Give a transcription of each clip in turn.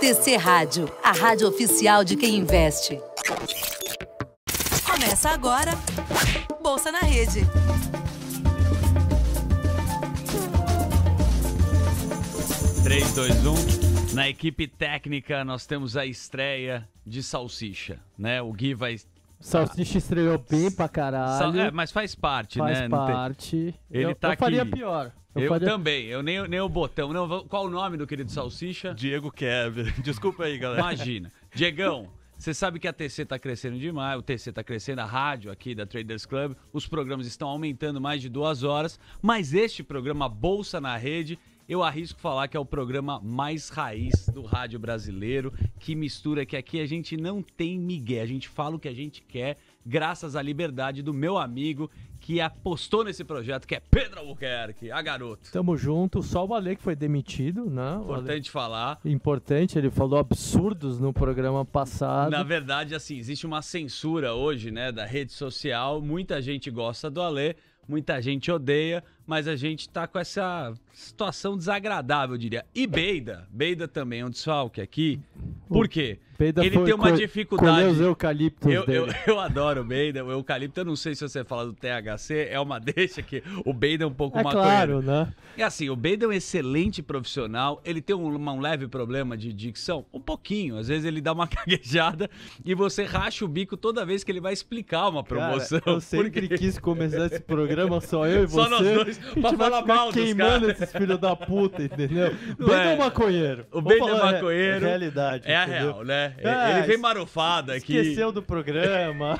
TC Rádio, a rádio oficial de quem investe. Começa agora Bolsa na Rede. Três, dois, um. Na equipe técnica nós temos a estreia de salsicha, né? O Gui vai Salsicha estreou bem pra caralho. É, mas faz parte, faz né? Faz parte. Ele eu, tá eu faria aqui. pior. Eu, eu faria... também, eu nem, nem o botão. Não, qual o nome do querido Salsicha? Diego Kevin. Desculpa aí, galera. Imagina. Diegão, você sabe que a TC tá crescendo demais, o TC tá crescendo, a rádio aqui da Traders Club, os programas estão aumentando mais de duas horas, mas este programa Bolsa na Rede eu arrisco falar que é o programa mais raiz do rádio brasileiro, que mistura que aqui a gente não tem migué, a gente fala o que a gente quer, graças à liberdade do meu amigo que apostou nesse projeto, que é Pedro Albuquerque, a garoto. Tamo junto, só o Ale que foi demitido, né? Importante Ale... falar. Importante, ele falou absurdos no programa passado. Na verdade, assim, existe uma censura hoje, né, da rede social, muita gente gosta do Ale, muita gente odeia, mas a gente tá com essa situação desagradável, eu diria. E Beida, Beida também é um desfalque aqui. Por quê? Beida ele tem uma dificuldade. Os eucaliptos eu, eu, eu, adoro o Beida. O eucalipto, eu não sei se você fala do THC, é uma deixa que o Beida é um pouco é maconheiro. Claro, né? E assim, o Beida é um excelente profissional. Ele tem um, um leve problema de dicção, um pouquinho. Às vezes ele dá uma caguejada e você racha o bico toda vez que ele vai explicar uma promoção. Cara, eu sempre Porque... quis começar esse programa, só eu e você. Só nós dois pra falar mal dos queimando esses filhos da puta, entendeu? Não Bender é. maconheiro. O Bender é maconheiro. É, realidade. É a entendeu? real, né? É, ele vem marofado aqui. Esqueceu do programa.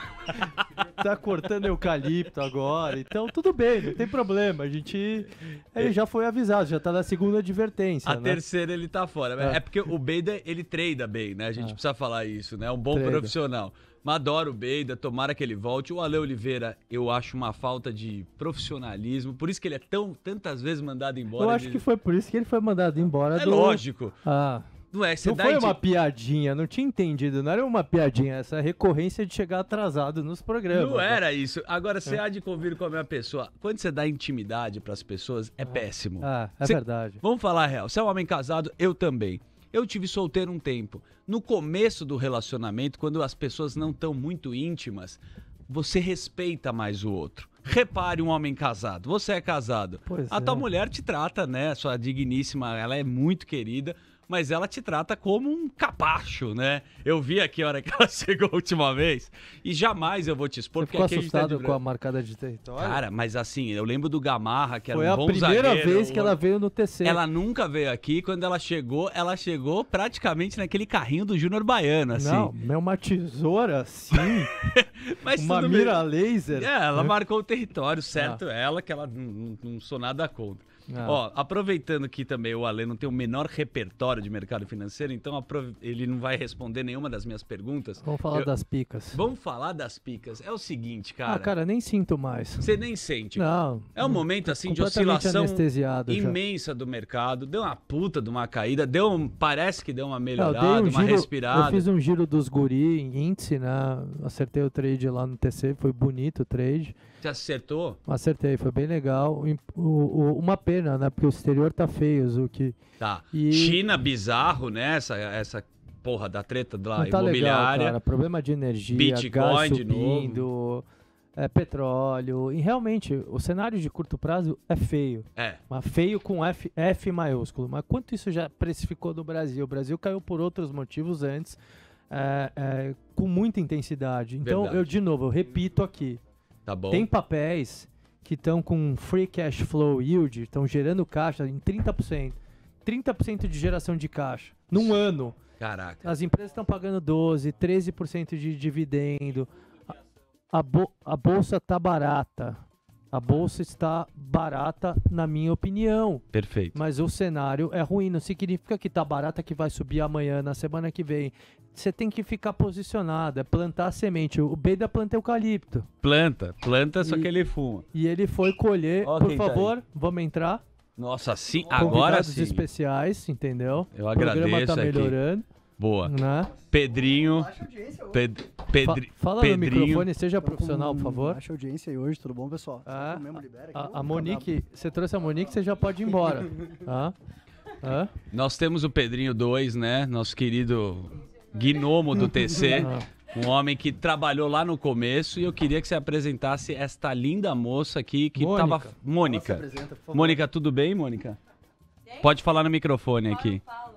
tá cortando eucalipto agora. Então, tudo bem, não tem problema. A gente. Ele já foi avisado, já tá na segunda advertência. A né? terceira ele tá fora. É. Ah. porque o Bender, ele treina bem, né? A gente ah. precisa falar isso, né? É um bom profissional. Mas adoro o Beida, tomara que ele volte. O Ale Oliveira, eu acho uma falta de profissionalismo. Por isso que ele é tão tantas vezes mandado embora. Eu acho de... que foi por isso que ele foi mandado embora. É do... lógico. Ah. Não, é, não foi uma piadinha, não tinha entendido. Não era uma piadinha, essa recorrência de chegar atrasado nos programas. Não né? era isso. Agora, você é. há de convir com a minha pessoa. Quando você dá intimidade para as pessoas, é ah. péssimo. Ah, é você... verdade. Vamos falar real. Você é um homem casado, eu também. Eu tive solteiro um tempo no começo do relacionamento, quando as pessoas não estão muito íntimas, você respeita mais o outro. Repare um homem casado. Você é casado. Pois a é. tua mulher te trata, né? Sua digníssima, ela é muito querida mas ela te trata como um capacho, né? Eu vi aqui a hora que ela chegou a última vez e jamais eu vou te expor. Você ficou tá assustado a tá com a marcada de território? Cara, mas assim, eu lembro do Gamarra, que era Foi um bom Foi a primeira vez que ela veio no TC. Ela nunca veio aqui, quando ela chegou, ela chegou praticamente naquele carrinho do Júnior Baiano, assim. Não, é uma tesoura, Mas uma mira laser. É, ela né? marcou o território, certo ah. ela, que ela não, não sou nada contra. Ah. Ó, aproveitando que também o Ale não tem o menor repertório de mercado financeiro, então ele não vai responder nenhuma das minhas perguntas. Vamos falar eu... das picas. Vamos falar das picas. É o seguinte, cara. Ah, cara, nem sinto mais. Você nem sente. Não. É um momento assim de oscilação imensa já. do mercado. Deu uma puta de uma caída, deu um, parece que deu uma melhorada, eu um uma giro, respirada. Eu fiz um giro dos guri em índice, né? Acertei o trade lá no TC, foi bonito o trade. Você acertou? Acertei, foi bem legal. O, o, uma pena, né? Porque o exterior tá feio, Zuki. Tá. E... China, bizarro, né? Essa, essa porra da treta da tá imobiliária. Legal, cara. Problema de energia, Bitcoin subindo, de novo. É, petróleo. E realmente, o cenário de curto prazo é feio. É. Mas feio com F, F maiúsculo. Mas quanto isso já precificou no Brasil? O Brasil caiu por outros motivos antes, é, é, com muita intensidade. Então, Verdade. eu, de novo, eu repito aqui. Tá bom. Tem papéis que estão com free cash flow yield, estão gerando caixa em 30%. 30% de geração de caixa num ano. Caraca. As empresas estão pagando 12, 13% de dividendo. A, a, bo, a bolsa tá barata. A bolsa está barata, na minha opinião. Perfeito. Mas o cenário é ruim. Não significa que está barata que vai subir amanhã, na semana que vem. Você tem que ficar posicionado, é plantar semente. O da planta é eucalipto. Planta, planta, só e, que ele fuma. E ele foi colher. Okay, por tá favor, tá vamos entrar. Nossa, sim, agora Convidados sim. especiais, entendeu? Eu agradeço. O programa está melhorando. Aqui. Boa. Né? Pedrinho. Ped, pedri, Fa fala Pedrinho. no microfone, seja Estamos profissional, por favor. Baixa audiência aí hoje, tudo bom, pessoal? Ah, mesmo, libera, a, a Monique, você trouxe a Monique, você já pode ir embora. ah, ah. Nós temos o Pedrinho 2, né? Nosso querido gnomo do TC. Um homem que trabalhou lá no começo e eu queria que você apresentasse esta linda moça aqui que Mônica. tava. Mônica. Mônica, tudo bem, Mônica? Pode falar no microfone aqui. Paulo.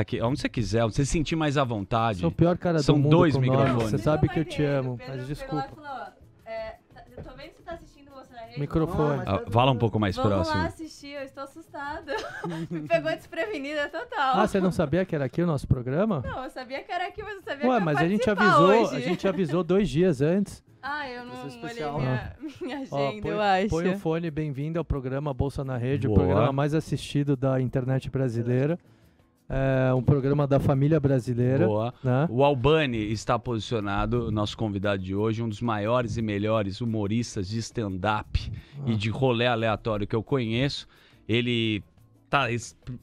Aqui, onde você quiser, onde você se sentir mais à vontade. Sou o pior cara São do mundo dois microfones. Você sabe que eu te amo, Pedro mas desculpa. Falou, é, tá, eu tô vendo que você tá assistindo você na rede. Microfone. Ah, tá fala um pouco mais Vamos próximo. Vamos lá assistir, eu estou assustada. Me pegou desprevenida total. Ah, você não sabia que era aqui o nosso programa? Não, eu sabia que era aqui, mas eu sabia Ué, que mas a gente avisou, hoje. a gente avisou dois dias antes. Ah, eu não olhei minha, ah. minha agenda, Ó, põe, eu acho. Põe o fone, bem-vindo ao programa Bolsa na Rede, Boa. o programa mais assistido da internet brasileira. É. É um programa da família brasileira. Boa. Né? O Albani está posicionado, nosso convidado de hoje, um dos maiores e melhores humoristas de stand-up ah. e de rolê aleatório que eu conheço. Ele tá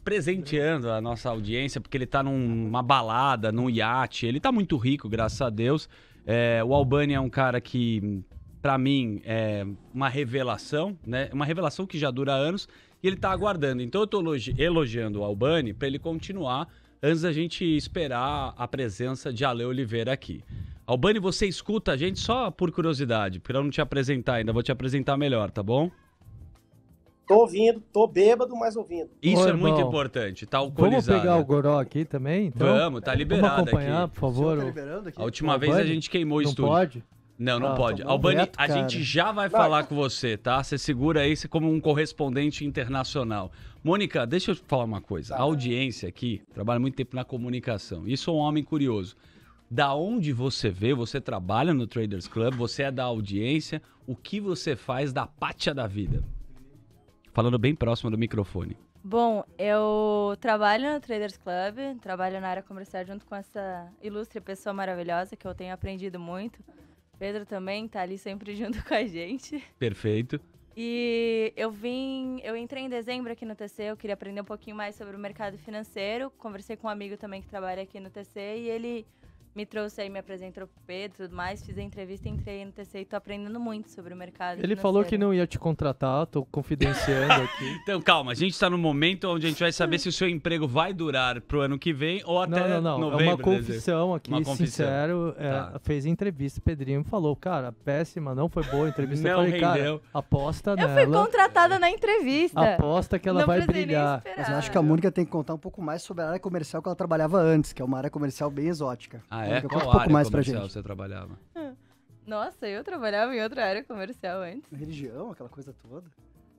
presenteando a nossa audiência, porque ele tá numa balada, num iate. Ele tá muito rico, graças a Deus. É, o Albani é um cara que, para mim, é uma revelação, né? Uma revelação que já dura anos e ele está aguardando. Então eu estou elogiando o Albani para ele continuar antes da gente esperar a presença de Ale Oliveira aqui. Albani, você escuta a gente só por curiosidade, porque eu não te apresentar ainda, vou te apresentar melhor, tá bom? Tô ouvindo, tô bêbado, mas ouvindo. Isso é irmão, muito importante, tá alcoolizado. Vamos pegar o Goró aqui também? Então? Vamos, tá liberado vamos acompanhar, aqui. por favor. Tá aqui? A última vez a gente queimou o estúdio. Pode? Não, não ah, pode. Albani, a gente já vai falar com você, tá? Você segura aí você como um correspondente internacional. Mônica, deixa eu falar uma coisa. Tá. A audiência aqui trabalha muito tempo na comunicação. Isso é um homem curioso. Da onde você vê, você trabalha no Traders Club, você é da audiência, o que você faz da pátia da vida? Falando bem próximo do microfone. Bom, eu trabalho no Traders Club, trabalho na área comercial junto com essa ilustre pessoa maravilhosa que eu tenho aprendido muito. Pedro também tá ali sempre junto com a gente. Perfeito. E eu vim, eu entrei em dezembro aqui no TC, eu queria aprender um pouquinho mais sobre o mercado financeiro. Conversei com um amigo também que trabalha aqui no TC e ele me trouxe aí, me apresentou pro Pedro e tudo mais, fiz a entrevista, entrei no TC e tô aprendendo muito sobre o mercado. Ele falou que não ia te contratar, tô confidenciando aqui. então, calma, a gente tá no momento onde a gente vai saber se o seu emprego vai durar pro ano que vem ou até não, não, não. novembro. É uma confissão aqui, uma confissão. sincero, é, tá. fez entrevista, o Pedrinho falou, cara, péssima, não foi boa a entrevista. Não eu falei, rendeu. cara, aposta eu nela. Eu fui contratada na entrevista. Aposta que ela não vai brilhar. Mas eu acho que a Mônica tem que contar um pouco mais sobre a área comercial que ela trabalhava antes, que é uma área comercial bem exótica. Ah, ah, é? Qual um pouco área mais pra gente. você trabalhava? Nossa, eu trabalhava em outra área comercial antes. Religião, aquela coisa toda.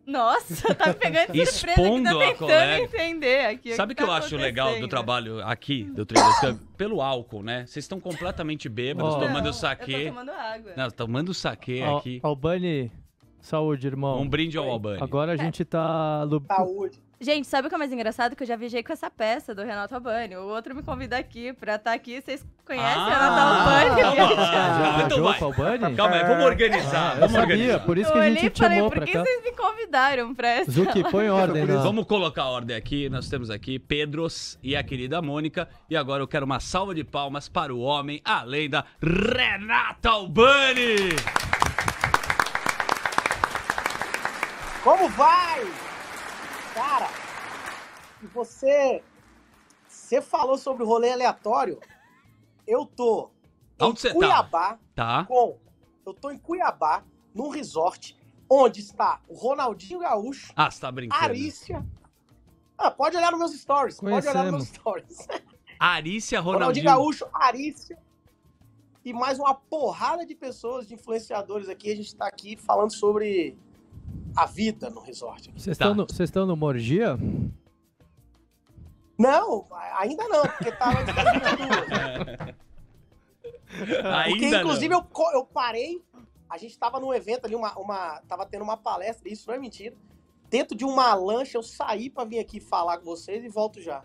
Nossa, tá pegando Expondo surpresa que tá tentando entender aqui. Sabe o que, tá eu acho legal do trabalho aqui, do Traders Pelo álcool, né? Vocês estão completamente bêbados, oh. tomando não, saquê. Eu tomando água. Não, tomando saquê oh, aqui. Albani, saúde, irmão. Um brinde ao Albani. Agora a é. gente tá... Saúde. Gente, sabe o que é mais engraçado? Que eu já viajei com essa peça do Renato Albani. O outro me convida aqui pra estar tá aqui. Vocês conhecem o Renato ah, Albani? Ah, então vai. Albani? Calma aí, vamos é. organizar. Ah, vamos organizar. Por isso que eu a gente falei, chamou por que cá? vocês me convidaram pra essa? Zuki, põe ordem. Não. Né? Vamos colocar a ordem aqui. Nós temos aqui Pedros e a querida Mônica. E agora eu quero uma salva de palmas para o homem, a lenda, Renato Albani! Como vai? Cara, você. Você falou sobre o rolê aleatório. Eu tô tá Onde em tá? Cuiabá tá? Tá. com. Eu tô em Cuiabá, num resort, onde está o Ronaldinho Gaúcho. Ah, você tá brincando. Arícia. Ah, pode olhar nos meus stories. Conhecemos. Pode olhar nos meus stories. Arícia, Ronaldinho. Ronaldinho Gaúcho, Arícia. E mais uma porrada de pessoas, de influenciadores aqui. A gente tá aqui falando sobre a vida no resort. Vocês estão tá. no, Morgia? Não, ainda não, porque tá tava de Porque, inclusive, eu, eu, parei. A gente tava num evento ali, uma, uma, tava tendo uma palestra, isso não é mentira. Dentro de uma lancha, eu saí para vir aqui falar com vocês e volto já.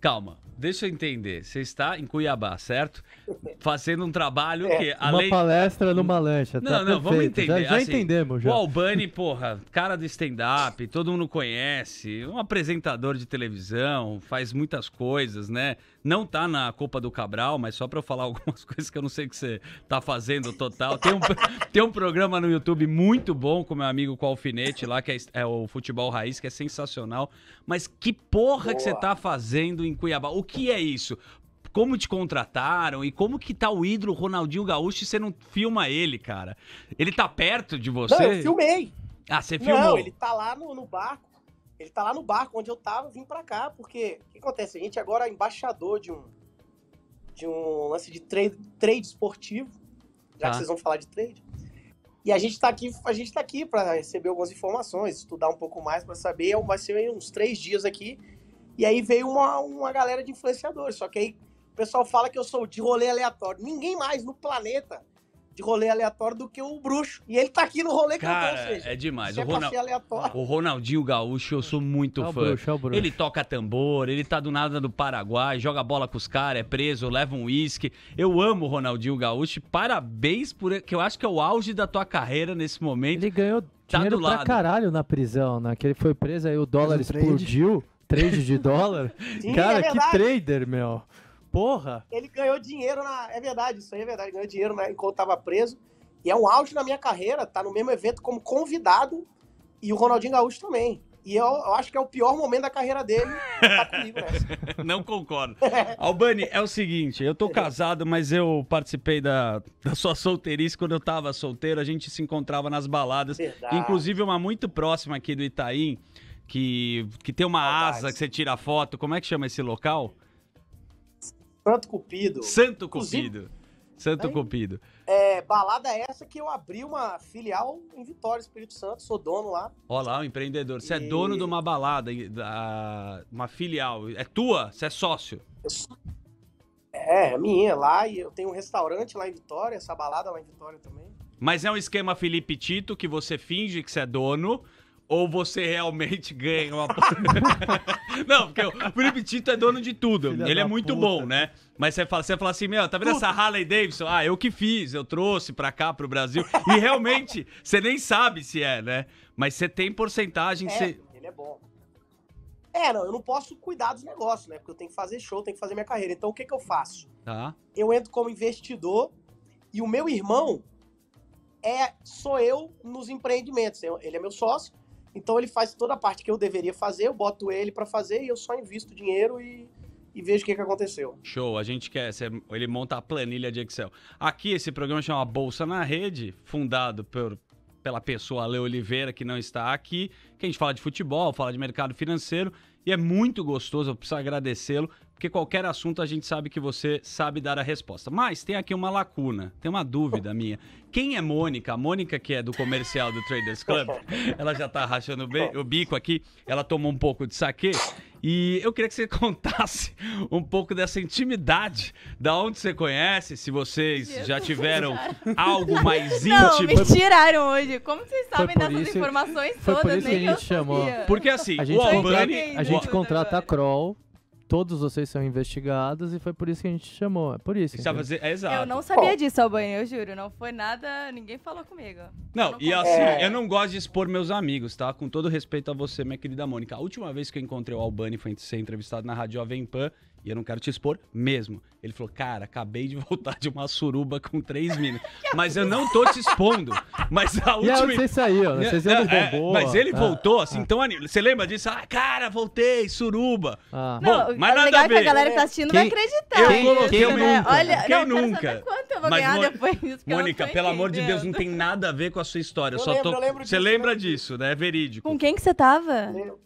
Calma deixa eu entender. Você está em Cuiabá, certo? Fazendo um trabalho é. que. Além... Uma palestra numa lancha. Não, tá não, perfeito. vamos entender. Já, já assim, entendemos. Já. O Albani, porra, cara do stand-up, todo mundo conhece. Um apresentador de televisão, faz muitas coisas, né? Não tá na Copa do Cabral, mas só para eu falar algumas coisas que eu não sei que você tá fazendo total. Tem um, tem um programa no YouTube muito bom com meu amigo com alfinete lá, que é, é, o Futebol Raiz, que é sensacional. Mas que porra Boa. que você tá fazendo em Cuiabá? O que é isso? Como te contrataram e como que tá o hidro Ronaldinho Gaúcho e você não filma ele, cara? Ele tá perto de você? Não, eu filmei. Ah, você filmou? Não, ele tá lá no, no barco. Ele tá lá no barco onde eu tava, vim pra cá, porque o que acontece? A gente agora é embaixador de um de um lance de trade, trade esportivo, já ah. que tá. vocês vão falar de trade. E a gente tá aqui, a gente tá aqui para receber algumas informações, estudar um pouco mais para saber. Vai ser uns três dias aqui e aí veio uma, uma galera de influenciadores. Só que aí o pessoal fala que eu sou de rolê aleatório. Ninguém mais no planeta de rolê aleatório do que o bruxo. E ele tá aqui no rolê Cara, cantando, seja, é demais. É o, Ronald... o, Ronaldinho Gaúcho, eu sou muito é fã. Bruxo, é bruxo. Ele toca tambor, ele tá do nada do Paraguai, joga bola com os caras, é preso, leva um uísque. Eu amo o Ronaldinho Gaúcho. Parabéns por que eu acho que é o auge da tua carreira nesse momento. Ele ganhou tá dinheiro pra caralho na prisão, né? Que ele foi preso aí o dólar explodiu. Trade de dólar? Sim, cara, é que trader, meu. Porra. Ele ganhou dinheiro na. É verdade, isso aí é verdade. Ganhou dinheiro na... enquanto tava preso. E é um auge na minha carreira, tá no mesmo evento como convidado e o Ronaldinho Gaúcho também. E eu, eu acho que é o pior momento da carreira dele. Tá comigo Não concordo. Albani, é o seguinte: eu tô casado, mas eu participei da, da sua solteirice quando eu tava solteiro. A gente se encontrava nas baladas. Verdade. Inclusive uma muito próxima aqui do Itaim que, que tem uma Saudades. asa que você tira foto. Como é que chama esse local? Santo Cupido. Santo Cupido. Inclusive, Santo Cupido. É, balada essa que eu abri uma filial em Vitória, Espírito Santo, sou dono lá. Olha lá, um empreendedor. Você e... é dono de uma balada, uma filial. É tua? Você é sócio? É, é minha lá e eu tenho um restaurante lá em Vitória, essa balada lá em Vitória também. Mas é um esquema Felipe Tito que você finge que você é dono, ou você realmente ganha uma. não, porque o Felipe Tito é dono de tudo. Filha ele é muito puta. bom, né? Mas você fala, você fala assim, meu, tá vendo essa Harley Davidson? Ah, eu que fiz, eu trouxe pra cá, pro Brasil. E realmente, você nem sabe se é, né? Mas você tem porcentagem. É, você... Ele é bom. É, não, eu não posso cuidar dos negócios, né? Porque eu tenho que fazer show, tenho que fazer minha carreira. Então o que que eu faço? Tá. Eu entro como investidor e o meu irmão é sou eu nos empreendimentos. Ele é meu sócio então ele faz toda a parte que eu deveria fazer, eu boto ele para fazer e eu só invisto dinheiro e, e vejo o que, que aconteceu. Show, a gente quer, ele monta a planilha de Excel. Aqui esse programa chama Bolsa na Rede, fundado por, pela pessoa Ale Oliveira, que não está aqui, que a gente fala de futebol, fala de mercado financeiro, e é muito gostoso, eu preciso agradecê-lo porque qualquer assunto a gente sabe que você sabe dar a resposta. Mas tem aqui uma lacuna, tem uma dúvida minha. Quem é Mônica? A Mônica, que é do comercial do Traders Club, ela já tá rachando o bico aqui, ela tomou um pouco de saque. E eu queria que você contasse um pouco dessa intimidade, da onde você conhece, se vocês já tiveram algo mais íntimo. Não, me tiraram hoje. Como vocês sabem dessas isso, informações foi todas? Foi por isso que a gente chamou. Porque assim, a gente, o Albani, a gente contrata a Kroll todos vocês são investigados e foi por isso que a gente chamou. É por isso. Fazer... é, exato. Eu não sabia Bom. disso, Albany, eu juro. Não foi nada, ninguém falou comigo. Não, não e assim, é. eu não gosto de expor meus amigos, tá? Com todo respeito a você, minha querida Mônica. A última vez que eu encontrei o Albany foi ser entrevistado na Rádio Jovem Pan e eu não quero te expor mesmo. Ele falou, cara, acabei de voltar de uma suruba com três minas. mas eu não tô te expondo. Mas a última. E aí, você saiu, né? você saiu é, do é, Mas ele ah, voltou, assim, ah, então Você lembra disso? Ah, cara, voltei, suruba. Ah. Bom, não, mas é nada legal a ver. que a galera que tá assistindo quem, vai acreditar. Eu né? coloquei o meu. nunca. Olha, quem nunca? quanto eu vou mas, ganhar depois disso. Mônica, pelo amor de Deus, não tem nada a ver com a sua história. Eu só lembro, tô... Você lembra disso, né? É verídico. Com quem que você tava? Eu...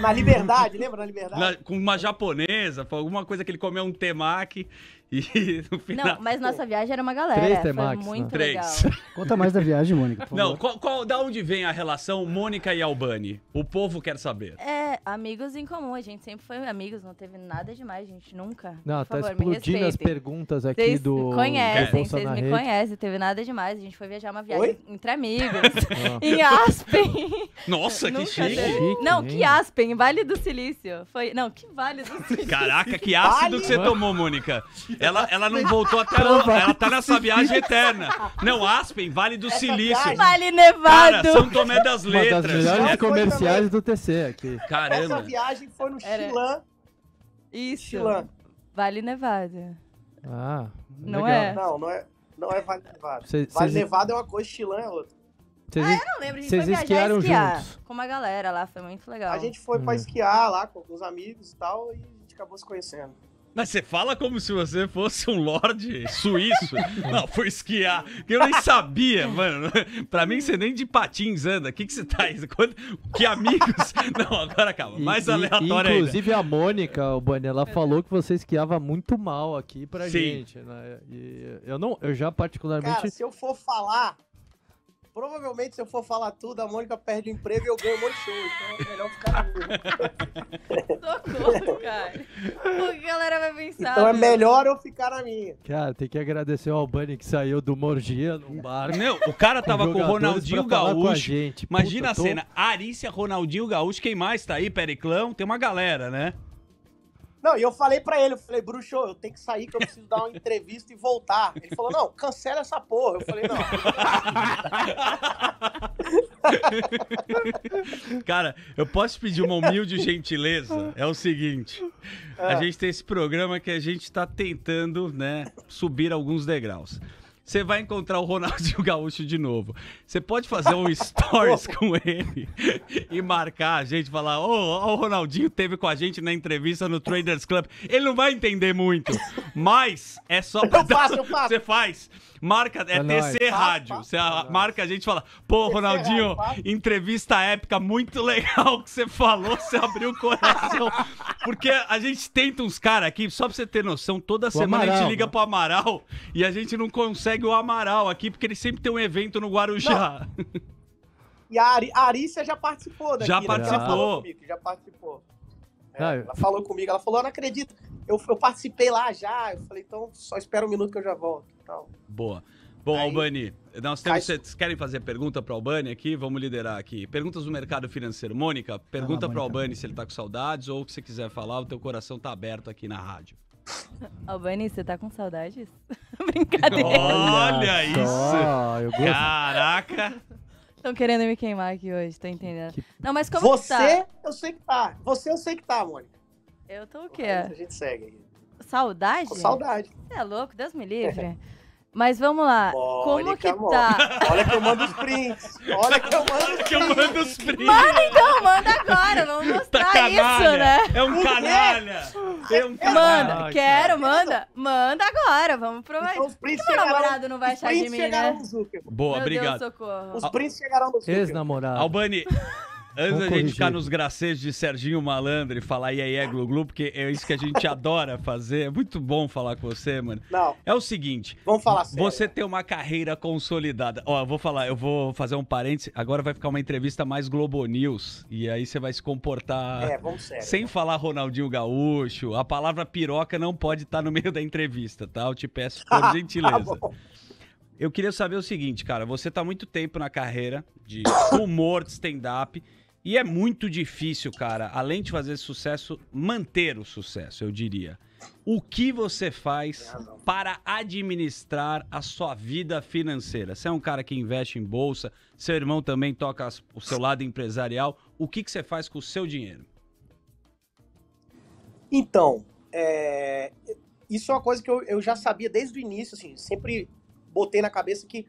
Na liberdade, lembra na liberdade? Na, com uma japonesa, alguma coisa que ele comeu um temaki e no final. Não, mas nossa viagem era uma galera. Três foi Temax, muito né? Três. legal. Conta mais da viagem, Mônica. Não, qual, qual, da onde vem a relação Mônica e Albani? O povo quer saber. É, amigos em comum. A gente sempre foi amigos, não teve nada demais, gente nunca. Não, Por tá favor, explodindo as perguntas aqui vocês do. Conhecem, vocês me conhecem, teve nada demais. A gente foi viajar uma viagem Oi? entre amigos. Ah. em Aspen. Nossa, que chique. chique. Não, que Aspen, Vale do Silício. Foi... Não, que Vale do Silício. Caraca, que ácido vale? que você tomou, Mônica. Ela, ela não voltou até lá. Ela tá nessa viagem eterna. Não, Aspen, Vale do Silício. Vale Nevado. Cara, São Tomé das Letras. Uma das melhores é, comerciais do TC aqui. Caramba. Essa viagem foi no Era... Chilã. Isso. Chilã. Vale Nevado. Ah, não legal. é? Não, não é, não é Vale Nevado. Cê, vale cê... Nevado é uma coisa, Chilã é outra. ah, eu não lembro, a gente foi viajar esquiaram esquiar juntos. com uma galera lá, foi muito legal. A gente foi hum. pra esquiar lá com alguns amigos e tal, e a gente acabou se conhecendo. Mas você fala como se você fosse um lorde suíço. não, foi esquiar. Eu nem sabia, mano. Pra mim, você nem de patins anda. O que, que você tá aí? Que amigos. Não, agora acaba Mais aleatório e, Inclusive, ainda. a Mônica, o Bunny, ela é. falou que você esquiava muito mal aqui pra Sim. gente. Né? E eu, não, eu já particularmente. Cara, se eu for falar Provavelmente, se eu for falar tudo, a Mônica perde o emprego e eu ganho um monte de show. Então é melhor ficar na minha. Socorro, cara. O que a galera vai pensar? Então é melhor eu ficar na minha. Cara, tem que agradecer ao Albani que saiu do Morgia num bar. Meu, o cara tava com, o Ronaldinho Gaúcho. gente. Imagina Puta, a tô... cena. Arícia, Ronaldinho Gaúcho. Quem mais tá aí? Periclão. Tem uma galera, né? Não, e eu falei para ele, eu falei, bruxo, eu tenho que sair que eu preciso dar uma entrevista e voltar. Ele falou, não, cancela essa porra. Eu falei, não. Cara, eu posso pedir uma humilde gentileza? É o seguinte, é. a gente tem esse programa que a gente tá tentando, né, subir alguns degraus você vai encontrar o Ronaldinho Gaúcho de novo. Você pode fazer um stories com ele e marcar a gente, falar: Ô, oh, o Ronaldinho teve com a gente na entrevista no Traders Club. Ele não vai entender muito, mas é só pra. Eu faço, eu faço. Você faz. Marca, é, é TC nóis. Rádio. Você é marca a gente fala: pô, Ronaldinho, entrevista épica, muito legal que você falou, você abriu o coração. Porque a gente tenta uns caras aqui, só pra você ter noção, toda o semana Amaral, a gente liga né? pro Amaral e a gente não consegue segue o Amaral aqui, porque ele sempre tem um evento no Guarujá. E a, Ari, a Arícia já participou daqui. Já né? participou. Ela falou comigo, já participou. É, ela falou comigo, ela falou, eu não acredito, eu, eu participei lá já. Eu falei, então só espera um minuto que eu já volto. Então, Boa. Bom, Aí, Albani, nós temos, vocês querem fazer pergunta para o Albani aqui? Vamos liderar aqui. Perguntas do mercado financeiro. Mônica, pergunta ah, para o Albani se ele está com saudades ou que você quiser falar, o teu coração está aberto aqui na rádio. Albani, você tá com saudades? Brincadeira. Olha isso! Caraca! Estão querendo me queimar aqui hoje, tô entendendo. Não, mas como Você, tá? eu sei que tá. Você, eu sei que tá, Mônica. Eu tô o quê? a gente segue. Saudade? Com saudade. Você é louco, Deus me livre. Mas vamos lá. Mônica, como que tá? Olha que eu mando os prints. Olha que eu mando os prints. eu mando os prints. Manda então, manda agora. Vamos tá mostrar tá isso, né? É um canalha. É um canalha. Manda, Ai, quero, manda. Manda agora. Vamos provar. Então, os prints chegaram, namorado não vai achar de mim, né? Boa, meu obrigado. Deus, socorro. Os prints chegaram no Zucker. Ex-namorado. Albani, Antes da gente ficar nos gracejos de Serginho Malandro e falar iê, iê, é glu, glu, porque é isso que a gente adora fazer. É muito bom falar com você, mano. Não. É o seguinte. Vamos falar sério. Você tem uma carreira consolidada. Ó, eu vou falar, eu vou fazer um parênteses. Agora vai ficar uma entrevista mais Globo News. E aí você vai se comportar. É, vamos sério. Sem falar Ronaldinho Gaúcho. A palavra piroca não pode estar no meio da entrevista, tá? Eu te peço por tá gentileza. tá eu queria saber o seguinte, cara. Você tá muito tempo na carreira de humor, de stand-up. E é muito difícil, cara, além de fazer sucesso, manter o sucesso, eu diria. O que você faz para administrar a sua vida financeira? Você é um cara que investe em bolsa, seu irmão também toca o seu lado empresarial. O que, que você faz com o seu dinheiro? Então, é... isso é uma coisa que eu, eu já sabia desde o início, assim, sempre botei na cabeça que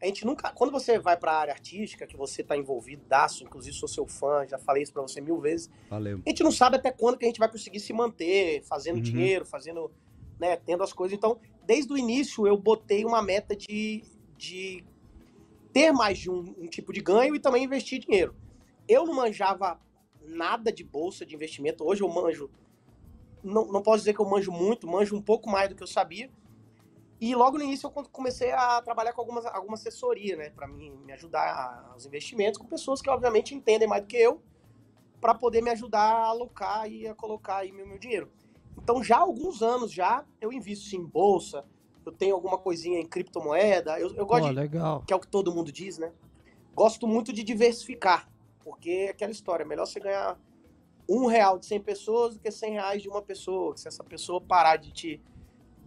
a gente nunca. Quando você vai para a área artística, que você está envolvido, daço, inclusive sou seu fã, já falei isso para você mil vezes. Valeu. A gente não sabe até quando que a gente vai conseguir se manter, fazendo uhum. dinheiro, fazendo. Né, tendo as coisas. Então, desde o início, eu botei uma meta de, de ter mais de um, um tipo de ganho e também investir dinheiro. Eu não manjava nada de bolsa de investimento. Hoje eu manjo. Não, não posso dizer que eu manjo muito, manjo um pouco mais do que eu sabia e logo no início eu comecei a trabalhar com algumas, alguma assessoria, né, para me, me ajudar aos investimentos, com pessoas que obviamente entendem mais do que eu, para poder me ajudar a alocar e a colocar aí meu, meu dinheiro. Então já há alguns anos já eu invisto em bolsa, eu tenho alguma coisinha em criptomoeda, eu, eu gosto oh, de, legal. que é o que todo mundo diz, né? Gosto muito de diversificar, porque é aquela história, é melhor você ganhar um real de 100 pessoas do que 100 reais de uma pessoa, se essa pessoa parar de te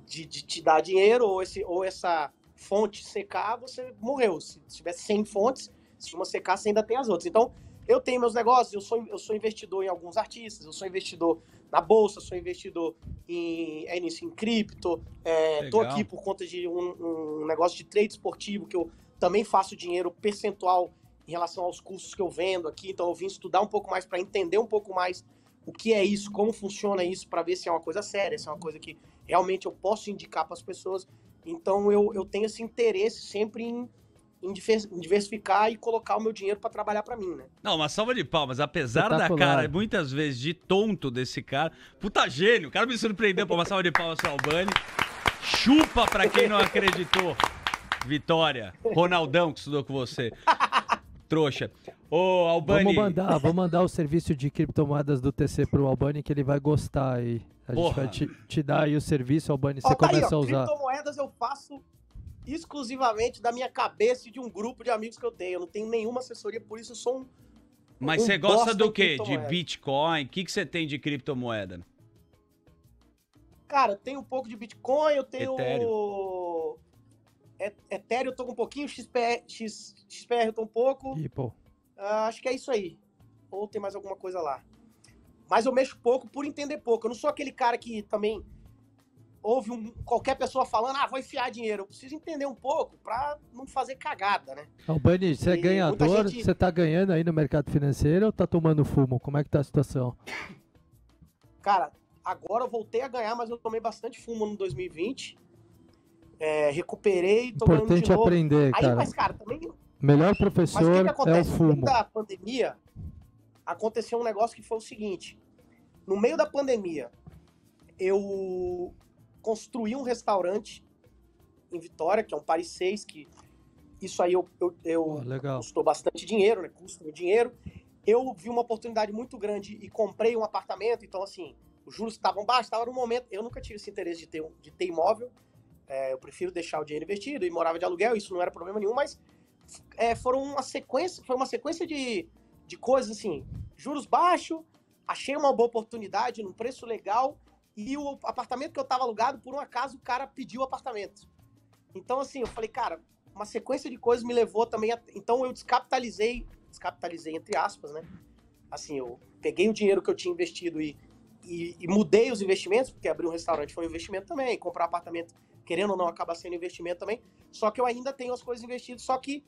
de, de te dar dinheiro ou, esse, ou essa fonte secar, você morreu. Se tiver 100 fontes, se uma secar, você ainda tem as outras. Então, eu tenho meus negócios, eu sou, eu sou investidor em alguns artistas, eu sou investidor na bolsa, sou investidor em, é nisso, em cripto, é, tô aqui por conta de um, um, negócio de trade esportivo que eu também faço dinheiro percentual em relação aos cursos que eu vendo aqui, então eu vim estudar um pouco mais para entender um pouco mais o que é isso, como funciona isso, para ver se é uma coisa séria, se é uma coisa que realmente eu posso indicar para as pessoas. Então eu, eu tenho esse interesse sempre em, em diversificar e colocar o meu dinheiro para trabalhar para mim, né? Não, uma salva de palmas. Apesar da cara, muitas vezes, de tonto desse cara, puta gênio, o cara me surpreendeu. Pô, uma salva de palmas para Albani. Chupa para quem não acreditou. Vitória, Ronaldão que estudou com você trouxa. Ô, Albani. Vamos mandar, vamos mandar o serviço de criptomoedas do TC pro Albani que ele vai gostar aí. A Porra. gente vai te, te, dar aí o serviço, Albani, ó, você tá começa aí, ó, a usar. Criptomoedas eu faço exclusivamente da minha cabeça e de um grupo de amigos que eu tenho. Eu não tenho nenhuma assessoria, por isso eu sou um. Mas um você gosta do quê? De Bitcoin? O que, que você tem de criptomoeda? Cara, tem um pouco de Bitcoin, eu tenho. Ethereum é, é Ethereum eu tô com um pouquinho, XPR, X, XPR eu tô um pouco. Ripple. Ah, acho que é isso aí. Ou tem mais alguma coisa lá. Mas eu mexo pouco por entender pouco. Eu não sou aquele cara que também ouve um, qualquer pessoa falando, ah, vou enfiar dinheiro. Eu preciso entender um pouco para não fazer cagada, né? Albani, você é ganhador, gente... você tá ganhando aí no mercado financeiro ou tá tomando fumo? Como é que tá a situação? Cara, agora eu voltei a ganhar, mas eu tomei bastante fumo no 2020 é, recuperei, tô Importante aprender, cara. mas, cara, também... Melhor professor mas o que que é o fumo. No meio da pandemia, aconteceu um negócio que foi o seguinte. No meio da pandemia, eu construí um restaurante em Vitória, que é um Paris 6, que isso aí eu, eu, eu oh, custou bastante dinheiro, né? Custa meu dinheiro. Eu vi uma oportunidade muito grande e comprei um apartamento, então assim, os juros estavam baixos, estava no momento. Eu nunca tive esse interesse de ter, de ter imóvel. É, eu prefiro deixar o dinheiro investido e morava de aluguel, isso não era problema nenhum, mas é, foram uma sequência, foi uma sequência de, de coisas assim, juros baixos, achei uma boa oportunidade num preço legal e o apartamento que eu estava alugado, por um acaso, o cara pediu o apartamento. Então, assim, eu falei, cara, uma sequência de coisas me levou também. A... Então, eu descapitalizei, descapitalizei entre aspas, né? Assim, eu peguei o dinheiro que eu tinha investido e, e, e mudei os investimentos, porque abrir um restaurante foi um investimento também, comprar apartamento querendo ou não, acaba sendo investimento também. Só que eu ainda tenho as coisas investidas, só que.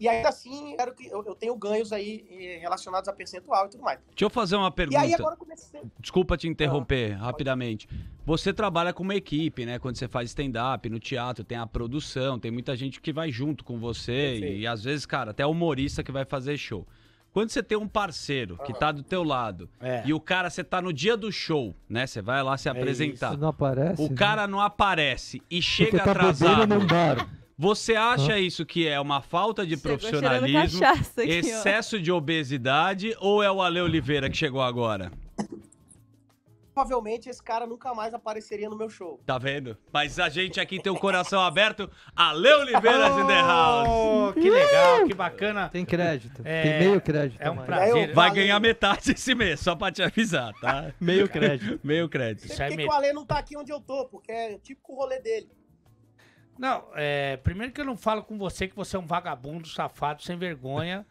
E ainda assim, eu, que, eu, eu tenho ganhos aí relacionados a percentual e tudo mais. Deixa eu fazer uma pergunta. Aí, comecei... Desculpa te interromper ah, rapidamente. Pode. Você trabalha com uma equipe, né? Quando você faz stand-up no teatro, tem a produção, tem muita gente que vai junto com você. E às vezes, cara, até humorista que vai fazer show. Quando você tem um parceiro que tá do teu lado é. e o cara, você tá no dia do show, né? Você vai lá se é apresentar. Isso não aparece, o né? cara não aparece e chega tá atrasado. bar. Você acha ah. isso que é uma falta de chegou profissionalismo, aqui, excesso de obesidade ou é o Ale Oliveira que chegou agora? provavelmente esse cara nunca mais apareceria no meu show. Tá vendo? Mas a gente aqui tem o coração aberto. Ale Oliveira oh, the house. Oh, que legal, que bacana. Tem crédito. É, tem meio crédito. É um prazer. Vai ganhar metade esse mês, só pra te avisar, tá? meio crédito. meio crédito. Por que, que o Ale não tá aqui onde eu tô? Porque é típico o rolê dele. Não, é, primeiro que eu não falo com você que você é um vagabundo, safado, sem vergonha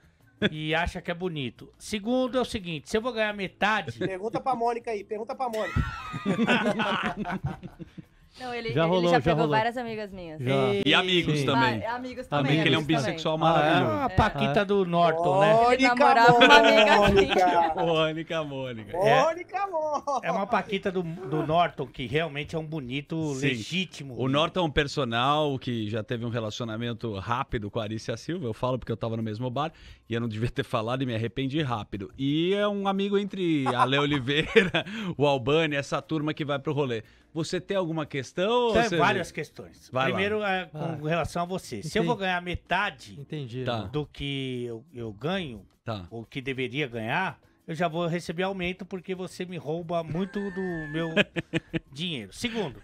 e acha que é bonito. Segundo é o seguinte: se eu vou ganhar metade. Pergunta pra Mônica aí, pergunta pra Mônica. Não, ele já, ele rolou, já pegou rolou. várias amigas minhas. Já. E amigos Sim. também. Ah, é amigos também. que ele é um bissexual também. Ah, é? maravilhoso. Ah, a Paquita é. do Norton, né? Ele namorava Mônica. uma amiga minha. Mônica, Mônica. É. Mônica, Mônica. É, é uma Paquita do, do Norton, que realmente é um bonito, Sim. legítimo. O Norton é um personal que já teve um relacionamento rápido com a Arícia Silva. Eu falo porque eu tava no mesmo bar e eu não devia ter falado e me arrependi rápido. E é um amigo entre a Léo Oliveira, o Albani, essa turma que vai pro rolê. Você tem alguma questão? Tem você... várias questões. Vai Primeiro, é, com Vai. Ah. relação a você. Entendi. Se eu vou ganhar metade Entendi, tá. do que eu, eu ganho, tá. ou que deveria ganhar, eu já vou receber aumento porque você me rouba muito do meu dinheiro. Segundo,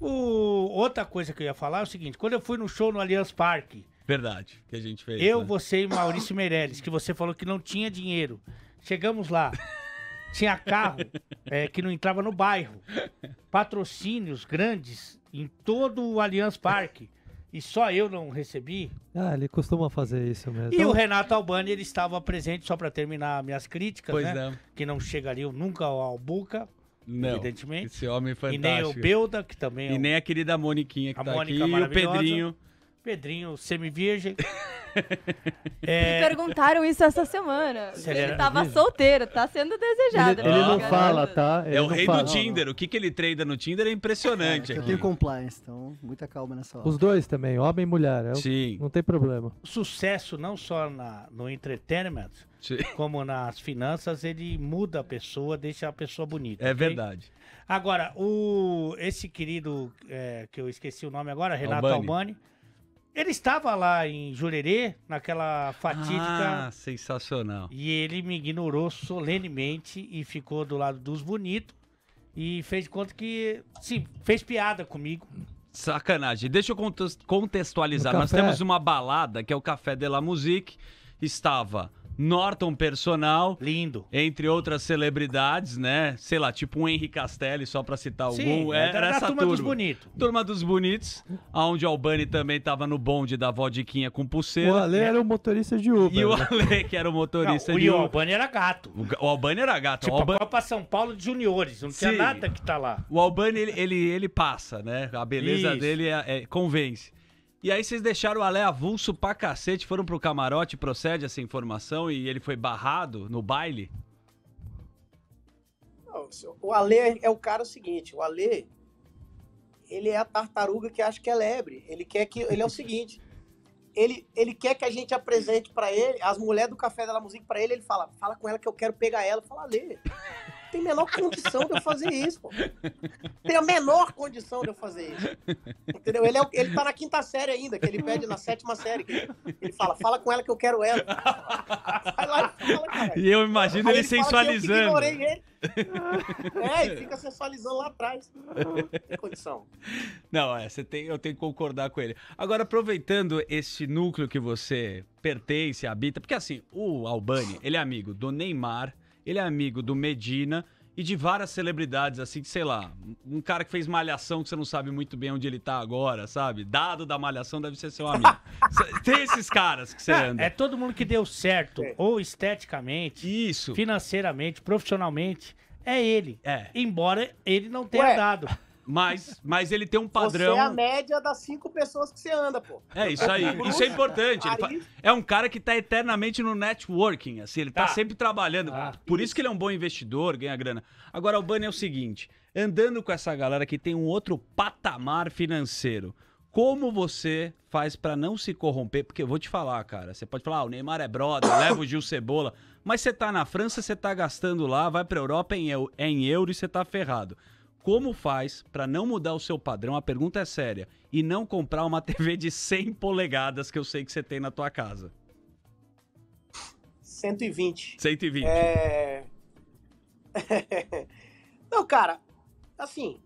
o... outra coisa que eu ia falar é o seguinte: quando eu fui no show no Allianz Parque. Verdade, que a gente fez. Eu, né? você e Maurício Meirelles, que você falou que não tinha dinheiro. Chegamos lá. Tinha carro é, que não entrava no bairro. Patrocínios grandes em todo o Allianz Parque. E só eu não recebi. Ah, ele costuma fazer isso mesmo. E o então- Renato Albani, ele estava presente, só para terminar minhas críticas, pois né? Não. Que não chegariam nunca ao Buca, não, evidentemente. Esse homem fantástico. É e nem o Belda, que também. É E nem a querida Moniquinha que a tá Mônica aqui. E o Pedrinho. Pedrinho, semi-virgem. é... Me perguntaram isso essa semana. Se ele, estava tava virgem? solteiro, tá sendo desejado. Ele, ele não garota. Tá fala, tá? Ele é o rei fala. do Tinder. O que, que ele treina no Tinder é impressionante. É, eu tenho compliance, então muita calma nessa hora. Os dois também, homem e mulher. É Sim. Não tem problema. sucesso não só na, no entretenimento, Sim. como nas finanças, ele muda a pessoa, deixa a pessoa bonita. É okay? verdade. Agora, o, esse querido, é, que eu esqueci o nome agora, Renato Albani, Albani ele estava lá em Jurerê, naquela fatídica. Ah, sensacional. E ele me ignorou solenemente e ficou do lado dos bonitos. E fez conta que. Sim, fez piada comigo. Sacanagem. Deixa eu contextualizar. Nós temos uma balada que é o Café de la Musique. Estava Norton Personal. Lindo. Entre outras celebridades, né? Sei lá, tipo um Henri Castelli, só pra citar algum. Sim, é, era, é, era essa turma, turma dos bonitos. Turma dos bonitos, onde Albani também tava no bonde da vodiquinha com pulseira. O Ale né? era o motorista de Uber. E o né? Ale, que era o motorista não, de Uber. E o Albani era gato. O, Albani era gato. Tipo, o Albani... a Copa São Paulo de Juniores, não Sim. nada que tá lá. O Albani, ele, ele, ele passa, né? A beleza Isso. dele é, é, convence. E aí vocês deixaram o Alé avulso pra cacete, foram pro camarote, procede essa informação e ele foi barrado no baile? Não, o Alê é o cara é o seguinte, o Alê, ele é a tartaruga que acha que é lebre. Ele quer que ele é o seguinte, ele, ele quer que a gente apresente para ele, as mulheres do café da música para ele, ele fala: "Fala com ela que eu quero pegar ela". Fala, Alê. Tem a menor condição de eu fazer isso, pô. Tem a menor condição de eu fazer isso. Entendeu? Ele, é, ele tá na quinta série ainda, que ele pede na sétima série. ele fala, fala com ela que eu quero ela. Vai lá e fala, cara. E eu imagino ele, ele, sensualizando. Que eu ele. É, e fica sensualizando lá atrás. Tem condição. Não, é, você tem, eu tenho que concordar com ele. Agora, aproveitando esse núcleo que você pertence, habita, porque assim, o Albani, ele é amigo do Neymar ele é amigo do Medina e de várias celebridades, assim, que sei lá, um cara que fez malhação que você não sabe muito bem onde ele tá agora, sabe? Dado da malhação deve ser seu amigo. Tem esses caras que você é, anda. É, é todo mundo que deu certo, é. ou esteticamente, isso, financeiramente, profissionalmente. É ele. É. Embora ele não tenha Ué. dado. Mas, mas ele tem um padrão. Você é a média das cinco pessoas que você anda, pô. É isso aí. isso é importante. Fa... É um cara que tá eternamente no networking, assim, ele tá, tá sempre trabalhando. Ah, Por isso que ele é um bom investidor, ganha grana. Agora, o Bunny é o seguinte: andando com essa galera que tem um outro patamar financeiro, como você faz para não se corromper? Porque eu vou te falar, cara. Você pode falar, ah, o Neymar é brother, leva o Gil Cebola. Mas você tá na França, você tá gastando lá, vai pra Europa em, é em euro e você tá ferrado como faz para não mudar o seu padrão? A pergunta é séria. E não comprar uma TV de 100 polegadas que eu sei que você tem na tua casa. 120. 120. É... não, cara, assim,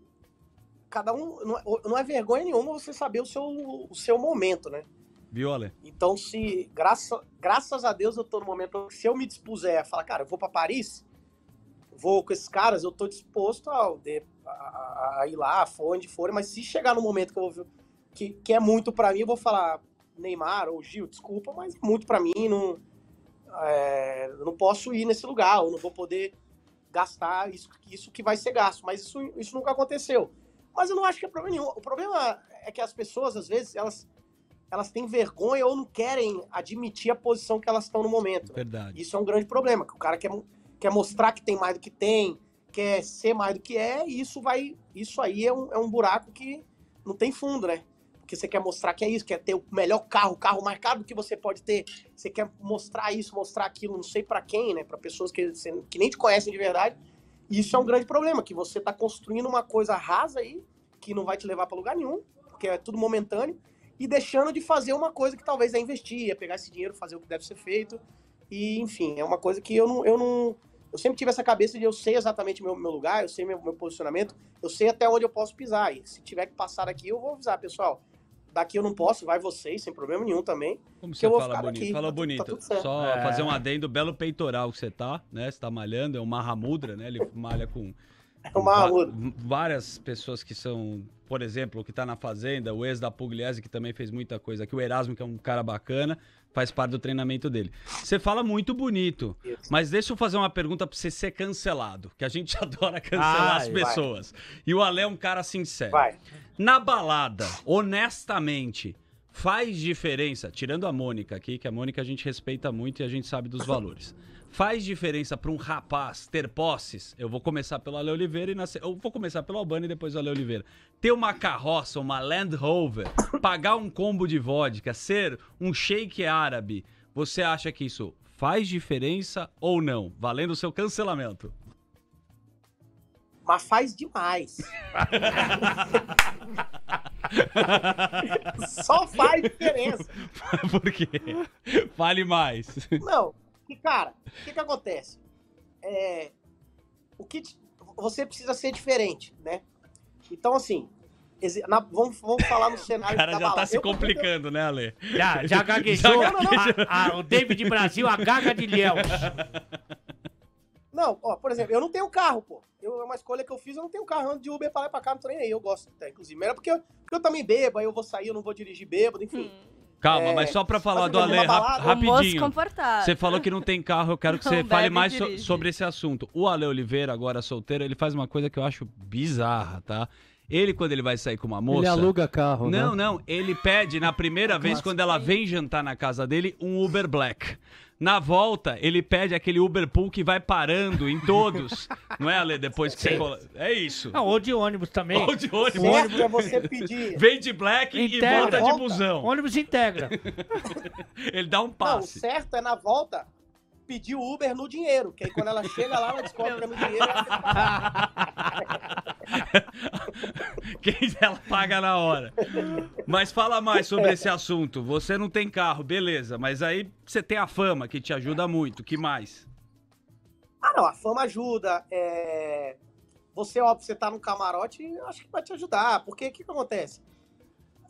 cada um. É, não é, vergonha nenhuma você saber o seu, o seu momento, né? Viola. Então, se. Graça, graças a Deus eu tô no momento. Se eu me dispuser a falar, cara, eu vou para Paris, vou com esses caras, eu tô disposto a. De, a, a, ir lá, onde for, mas se chegar no momento que, vou, que, que é muito para mim, eu vou falar Neymar ou Gil, desculpa, mas é muito para mim, não, é, não posso ir nesse lugar, ou não vou poder gastar isso, isso que vai ser gasto, mas isso, isso nunca aconteceu. Mas eu não acho que é problema nenhum. O problema é que as pessoas, às vezes, elas, elas têm vergonha ou não querem admitir a posição que elas estão no momento. Né? Isso é um grande problema, que o cara quer, quer mostrar que tem mais do que tem, quer ser mais do que é, e isso vai. Isso aí é um, é um buraco que não tem fundo, né? Porque você quer mostrar que é isso, quer ter o melhor carro, o carro mais caro que você pode ter. Você quer mostrar isso, mostrar aquilo, não sei para quem, né? Para pessoas que, que nem te conhecem de verdade. E isso é um grande problema, que você tá construindo uma coisa rasa aí, que não vai te levar para lugar nenhum, porque é tudo momentâneo, e deixando de fazer uma coisa que talvez é investir, é pegar esse dinheiro, fazer o que deve ser feito. E, enfim, é uma coisa que eu não. Eu não eu sempre tive essa cabeça de eu sei exatamente o meu, meu lugar, eu sei meu, meu posicionamento, eu sei até onde eu posso pisar. E se tiver que passar aqui, eu vou avisar, pessoal. Daqui eu não posso, vai vocês, sem problema nenhum também. Como você fala bonito? Fala tá, bonito. Tá Só é. fazer um adendo, belo peitoral que você tá, né? Você tá malhando, é o Mahamudra, né? Ele malha com. É o Mahamudra. Várias pessoas que são por exemplo, o que está na Fazenda, o ex da Pugliese, que também fez muita coisa aqui, o Erasmo, que é um cara bacana, faz parte do treinamento dele. Você fala muito bonito, Isso. mas deixa eu fazer uma pergunta para você ser cancelado, que a gente adora cancelar Ai, as pessoas. Vai. E o Ale é um cara sincero. Vai. Na balada, honestamente, faz diferença, tirando a Mônica aqui, que a Mônica a gente respeita muito e a gente sabe dos valores. Faz diferença para um rapaz ter posses? Eu vou começar pelo Ale Oliveira e na... eu vou começar pelo Albani e depois o Ale Oliveira. Ter uma carroça, uma Land Rover, pagar um combo de vodka, ser um shake árabe, você acha que isso faz diferença ou não? Valendo o seu cancelamento. Mas faz demais. Só faz diferença. Por quê? Fale mais. Não, que, cara, o que, que acontece? É, o que você precisa ser diferente, né? Então, assim, na, vamos, vamos falar no cenário. O cara já tá balada. tá se eu, complicando, eu... né, Ale? Já, já gaguejou. Já gaguejou. A, a, o David Brasil, a gaga de Léo. Não, ó, por exemplo, eu não tenho carro, pô. Eu, é uma escolha que eu fiz, eu não tenho carro. Eu ando de Uber pra lá e pra cá, não tô nem aí. Eu gosto, tá, inclusive. Era é porque eu, porque eu também bebo, aí eu vou sair, eu não vou dirigir bêbado, enfim. Hum. Calma, é, mas só pra falar do Ale, ra rapidinho. Você falou que não tem carro, eu quero que não você fale mais so sobre esse assunto. O Ale Oliveira, agora solteiro, ele faz uma coisa que eu acho bizarra, tá? Ele, quando ele vai sair com uma moça. Ele aluga carro, não, né? Não, não. Ele pede, na primeira vez, Nossa, assim? quando ela vem jantar na casa dele, um Uber Black. Na volta, ele pede aquele Uber Pool que vai parando em todos. não é, Ale? Depois que Sim. você É isso. Não, ou de ônibus também. Ou de ônibus. ônibus é você pedir. Vem de black integra, e volta, de busão. Ônibus integra. ele dá um passe. Não, o certo é na volta pedir o Uber no dinheiro, que aí quando ela chega lá, ela descobre pra mim dinheiro. Quem ela paga na hora. Mas fala mais sobre esse assunto. Você não tem carro, beleza, mas aí você tem a fama, que te ajuda muito. que mais? Ah, não, a fama ajuda. É... Você, óbvio, você tá no camarote, acho que vai te ajudar. Porque o que, que acontece?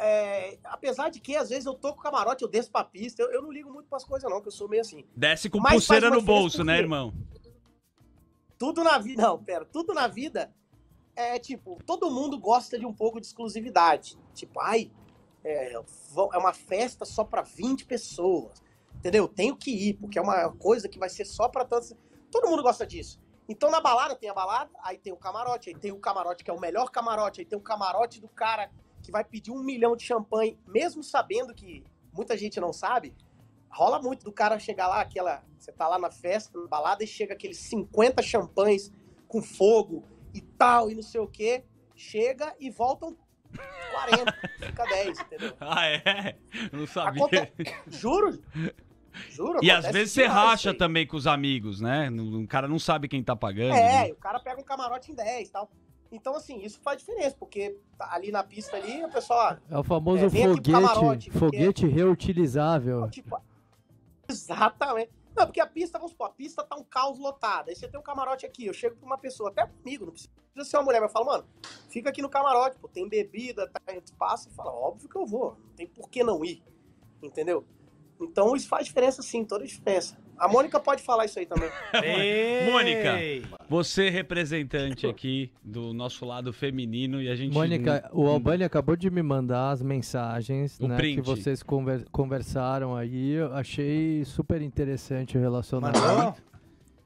É, apesar de que, às vezes, eu tô com camarote, eu desço pra pista. Eu, eu não ligo muito pras coisas, não, que eu sou meio assim. Desce com Mas pulseira no bolso, né, irmão? Tudo na vida. Não, pera. Tudo na vida é tipo, todo mundo gosta de um pouco de exclusividade. Tipo, ai, é, é uma festa só pra 20 pessoas. Entendeu? Eu tenho que ir, porque é uma coisa que vai ser só pra tantos. Todo mundo gosta disso. Então na balada tem a balada, aí tem o camarote, aí tem o camarote que é o melhor camarote, aí tem o camarote do cara que vai pedir um milhão de champanhe, mesmo sabendo que muita gente não sabe, rola muito do cara chegar lá, aquela. Você tá lá na festa, na balada, e chega aqueles 50 champanhes com fogo e tal, e não sei o quê. Chega e voltam 40, fica 10, entendeu? Ah, é? Não sabia. Aconte... Juro. Juro, e às vezes você racha também com os amigos, né? O cara não sabe quem tá pagando. É, né? o cara pega um camarote em 10 e tal. Então, assim, isso faz diferença, porque tá ali na pista ali, o pessoal. É o famoso é, foguete, camarote, foguete porque... reutilizável. Tipo, exatamente. Não, porque a pista, vamos supor, a pista tá um caos lotado. Aí você tem um camarote aqui, eu chego pra uma pessoa, até comigo, não precisa ser uma mulher, mas eu falo, mano, fica aqui no camarote, pô, tem bebida, tá espaço, e fala, óbvio que eu vou, não tem por que não ir, entendeu? Então isso faz diferença sim, toda a diferença. A Mônica pode falar isso aí também. Mônica, você é representante aqui do nosso lado feminino e a gente. Mônica, o Albani acabou de me mandar as mensagens né, que vocês conver conversaram aí. Eu achei super interessante o relacionamento.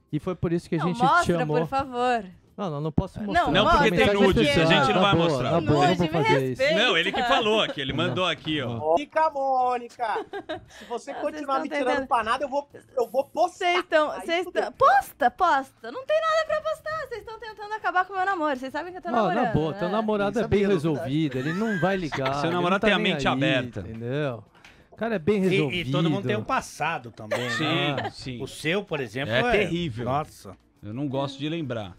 E foi por isso que a Não, gente mostra, chamou. Por favor. Não, não, não posso mostrar. Não, não porque tem nudes, é a gente não, não vai tá mostrar. Não, tá não, fazer isso. não, ele que falou aqui, ele mandou aqui, ó. Mônica, Mônica, se você continuar me tirando pra nada, eu vou, eu vou postar. Vocês estão... Tão... Posta, posta. Não tem nada pra postar. Vocês estão tentando acabar com o meu namoro. Vocês sabem que eu tô ah, namorando. Na boa, né? teu namorado é bem resolvido, ele não vai ligar. Seu namorado tá tem a mente aberta. Entendeu? O cara é bem resolvido. E, e, todo mundo tem um passado também, né? sim, né? Sim, O seu, por exemplo, é, é terrível. Nossa. Eu não gosto de lembrar.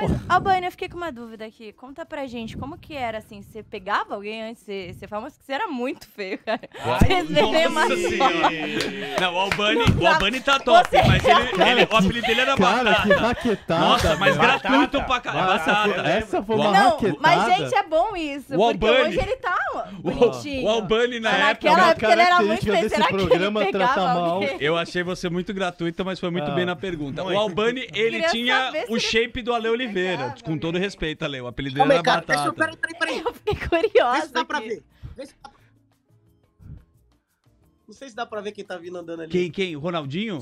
Mas, Albano, eu fiquei com uma dúvida aqui. Conta pra gente, como que era, assim, você pegava alguém antes de ser famoso? você era muito feio, cara. Ai, é nossa Não, o Albani, o tá top, você... mas ele, cara, ele, que, tá o apelido dele era cara, Batata. que raquetada. Nossa, mas batata, gratuito pra caralho. Essa, essa foi uma não, raquetada. Mas, gente, é bom isso, o porque Albani, hoje ele tá bonitinho. O Albani, na época... Naquela época ele era muito feio, será que programa ele pegava mal. Eu achei você muito gratuita, mas foi muito ah, bem na pergunta. O Albani, ele tinha o shape do Ale Oliveira. Oliveira. com todo respeito, Ale. O apelido dele era é Batata. Deixa eu, peraí, peraí, Eu fiquei curiosa. Vê se dá aqui. pra ver. Vê se dá pra... Não sei se dá pra ver quem tá vindo andando ali. Quem, quem? O Ronaldinho?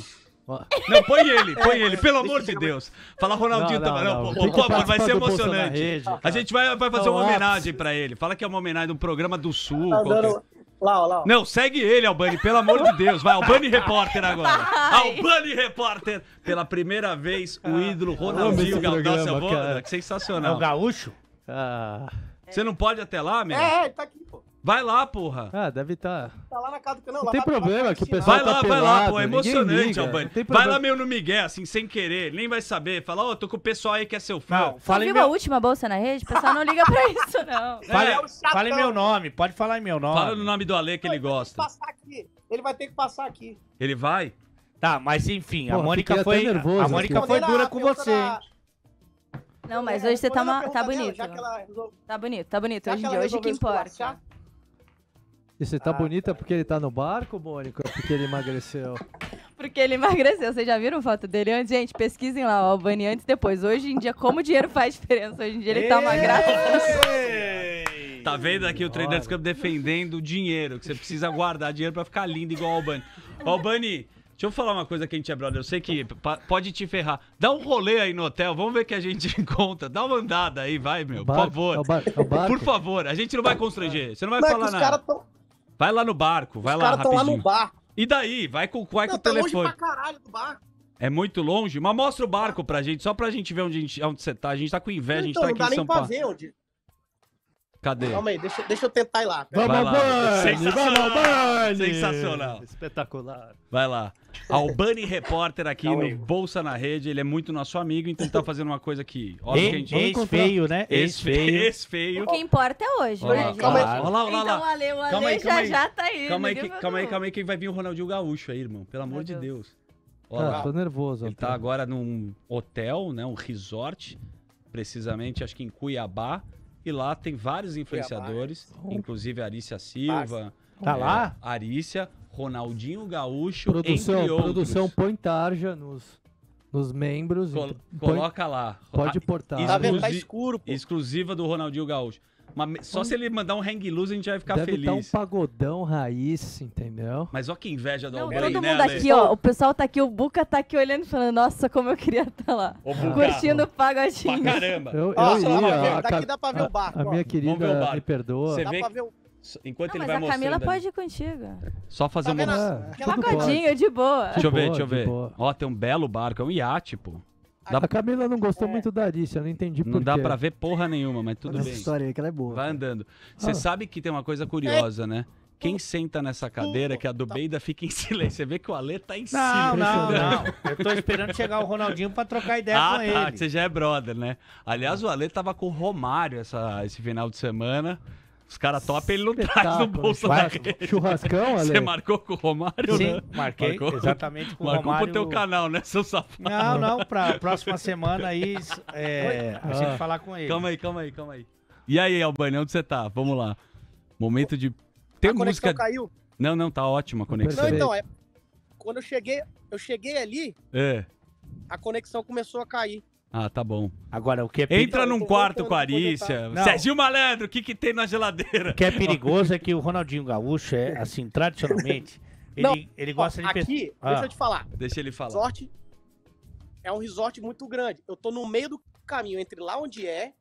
Não, põe ele, é, põe ele, é, pelo amor de Deus. Fala Ronaldinho não, não, tá, também. Não, não, vai ser emocionante. Rede, a gente vai, vai fazer uma homenagem pra ele. Fala que é uma homenagem de um programa do Sul. Tá dando, Lá, ó, lá. Ó. Não, segue ele, Albani, pelo amor de Deus. Vai, Albani Repórter agora. Vai. Albani Repórter. Pela primeira vez, o ah. ídolo Ronaldinho Que é é Sensacional. É o gaúcho? Ah. Você não pode até lá, meu? É, é, tá aqui, pô. Vai lá, porra. Ah, deve estar. Tá... tá lá na casa do canal. Não tem problema que o pessoal Vai tá lá, tá vai lá, pô. É emocionante, Albani. Vai lá meio no Miguel, assim, sem querer. Nem vai saber. Fala, ô, oh, tô com o pessoal aí que é seu fã. Não, fala Você viu meu... a última bolsa na rede? O pessoal não liga pra isso, não. Fale, é, é fala em meu nome. Pode falar em meu nome. Fala no nome do Ale que ele gosta. Ele, ele vai ter que passar aqui. Ele vai? Tá, mas enfim, Porra, a Mônica foi. Nervoso, a Mônica foi dura com você, Não, mas é, hoje você tá, tá bonito. Tá bonito, tá bonito. Hoje, hoje que importa. E você tá ah, bonita tá. porque ele tá no barco, Mônica, porque ele emagreceu? porque ele emagreceu. Vocês já viram foto dele antes? Gente, pesquisem lá, o Albani antes e depois. Hoje em dia, como o dinheiro faz diferença. Hoje em dia ele tá Ei! tá uma graça. Tá vendo aqui o Traders Club defendendo o dinheiro, que você precisa guardar dinheiro para ficar lindo igual o O Albani, Deixa eu falar uma coisa que a gente é brother. Eu sei que pode te ferrar. Dá um rolê aí no hotel, vamos ver o que a gente encontra. Dá uma andada aí, vai, meu. Barco, por favor. É barco, é barco. Por favor, a gente não vai constranger. Você não vai não, é falar é nada. Os caras Vai lá no barco, vai Os lá rapidinho. Os caras lá no barco. E daí? Vai com, vai Não, com tá o telefone. Longe pra caralho do barco. É muito longe, mas mostra o barco pra gente, só pra gente ver onde, a gente, onde você tá. A gente tá com inveja, então, a gente então, tá aqui em São Paulo. Não dá nem pra ver onde... Cadê? Calma aí, deixa, deixa eu tentar ir lá. Vamos, Albani! Vamos, Albani! Sensacional. Espetacular. Vai lá. Albani Repórter aqui Calma no aí. Bolsa na Rede, ele é muito nosso amigo, então tá fazendo uma coisa que... Óbvio que a gente... Ex-feio, né? Ex-feio. Ex-feio. O que importa é hoje, olha né, gente? Calma aí. Olha lá, olha lá. Então, Ale, o Ale já, já tá aí. Calma aí, que, calma aí, calma aí, que vai vir o Ronaldinho Gaúcho aí, irmão. Pelo amor Meu de Deus. Deus. Olha Cara, tô nervoso. Ele tá agora num hotel, né? Um resort, precisamente, acho que em Cuiabá. E lá tem vários influenciadores, inclusive Arícia Silva. Tá é, lá? Arícia, Ronaldinho Gaúcho, produção, Produção, põe tarja nos, nos membros. Col põe, coloca lá. Pode portar. Exclusi tá, vendo? tá escuro, pô. Exclusiva do Ronaldinho Gaúcho só se ele mandar um hang loose a gente vai ficar Deve feliz. Deve um pagodão raiz, entendeu? Mas ó que inveja da Alberto, Todo mundo né, aqui, ó. O pessoal tá aqui, o Buca tá aqui olhando e falando, nossa, como eu queria estar tá lá. Ô, curtindo o pagodinho. Pra caramba. Eu, eu nossa, ia, lá, a, daqui dá pra ver o barco. A, a minha querida me perdoa. Você dá vê pra ver o... Enquanto não, ele vai mostrando. Mas a Camila pode ir contigo. Só fazer tá uma. É, ah, Pagodinho, de boa. Deixa eu ver, deixa eu ver. Ó, tem um belo barco, é um iate, pô. Dá a Camila não gostou é. muito da Alice, eu não entendi por Não dá pra ver porra nenhuma, mas tudo bem. Essa história aí que ela é boa. Vai andando. Você ah. sabe que tem uma coisa curiosa, né? Quem hum. senta nessa cadeira, que a do Beida fica em silêncio. Você vê que o Ale tá em silêncio. Não, não, não. Eu tô esperando chegar o Ronaldinho pra trocar ideia ah, com tá, ele. Ah, você já é brother, né? Aliás, o Ale tava com o Romário essa, esse final de semana. Os caras top ele não traz no né? bolso da rede. Churrascão, Ale? Você marcou com o Romário? Sim, né? marquei, marcou, exatamente com o Romário. Marcou pro teu canal, né, seu safado? Não, não, pra próxima semana aí é, a gente ah. falar com ele. Calma aí, calma aí, calma aí. E aí, Albani, onde você tá? Vamos lá. Momento de... Tem a música... caiu? Não, não, tá ótima a conexão. Não, então, é... Quando eu cheguei, eu cheguei ali, é. a conexão começou a cair. Ah, tá bom. Agora, o que é Entra num quarto com a Arícia. Serginho Malandro, o que, que tem na geladeira? O que é perigoso é que o Ronaldinho Gaúcho é, assim, tradicionalmente, ele, não, ele gosta ó, de... Aqui, deixa eu ah. te falar. Deixa ele falar. Sorte é um resort muito grande. Eu tô no meio do caminho entre lá onde é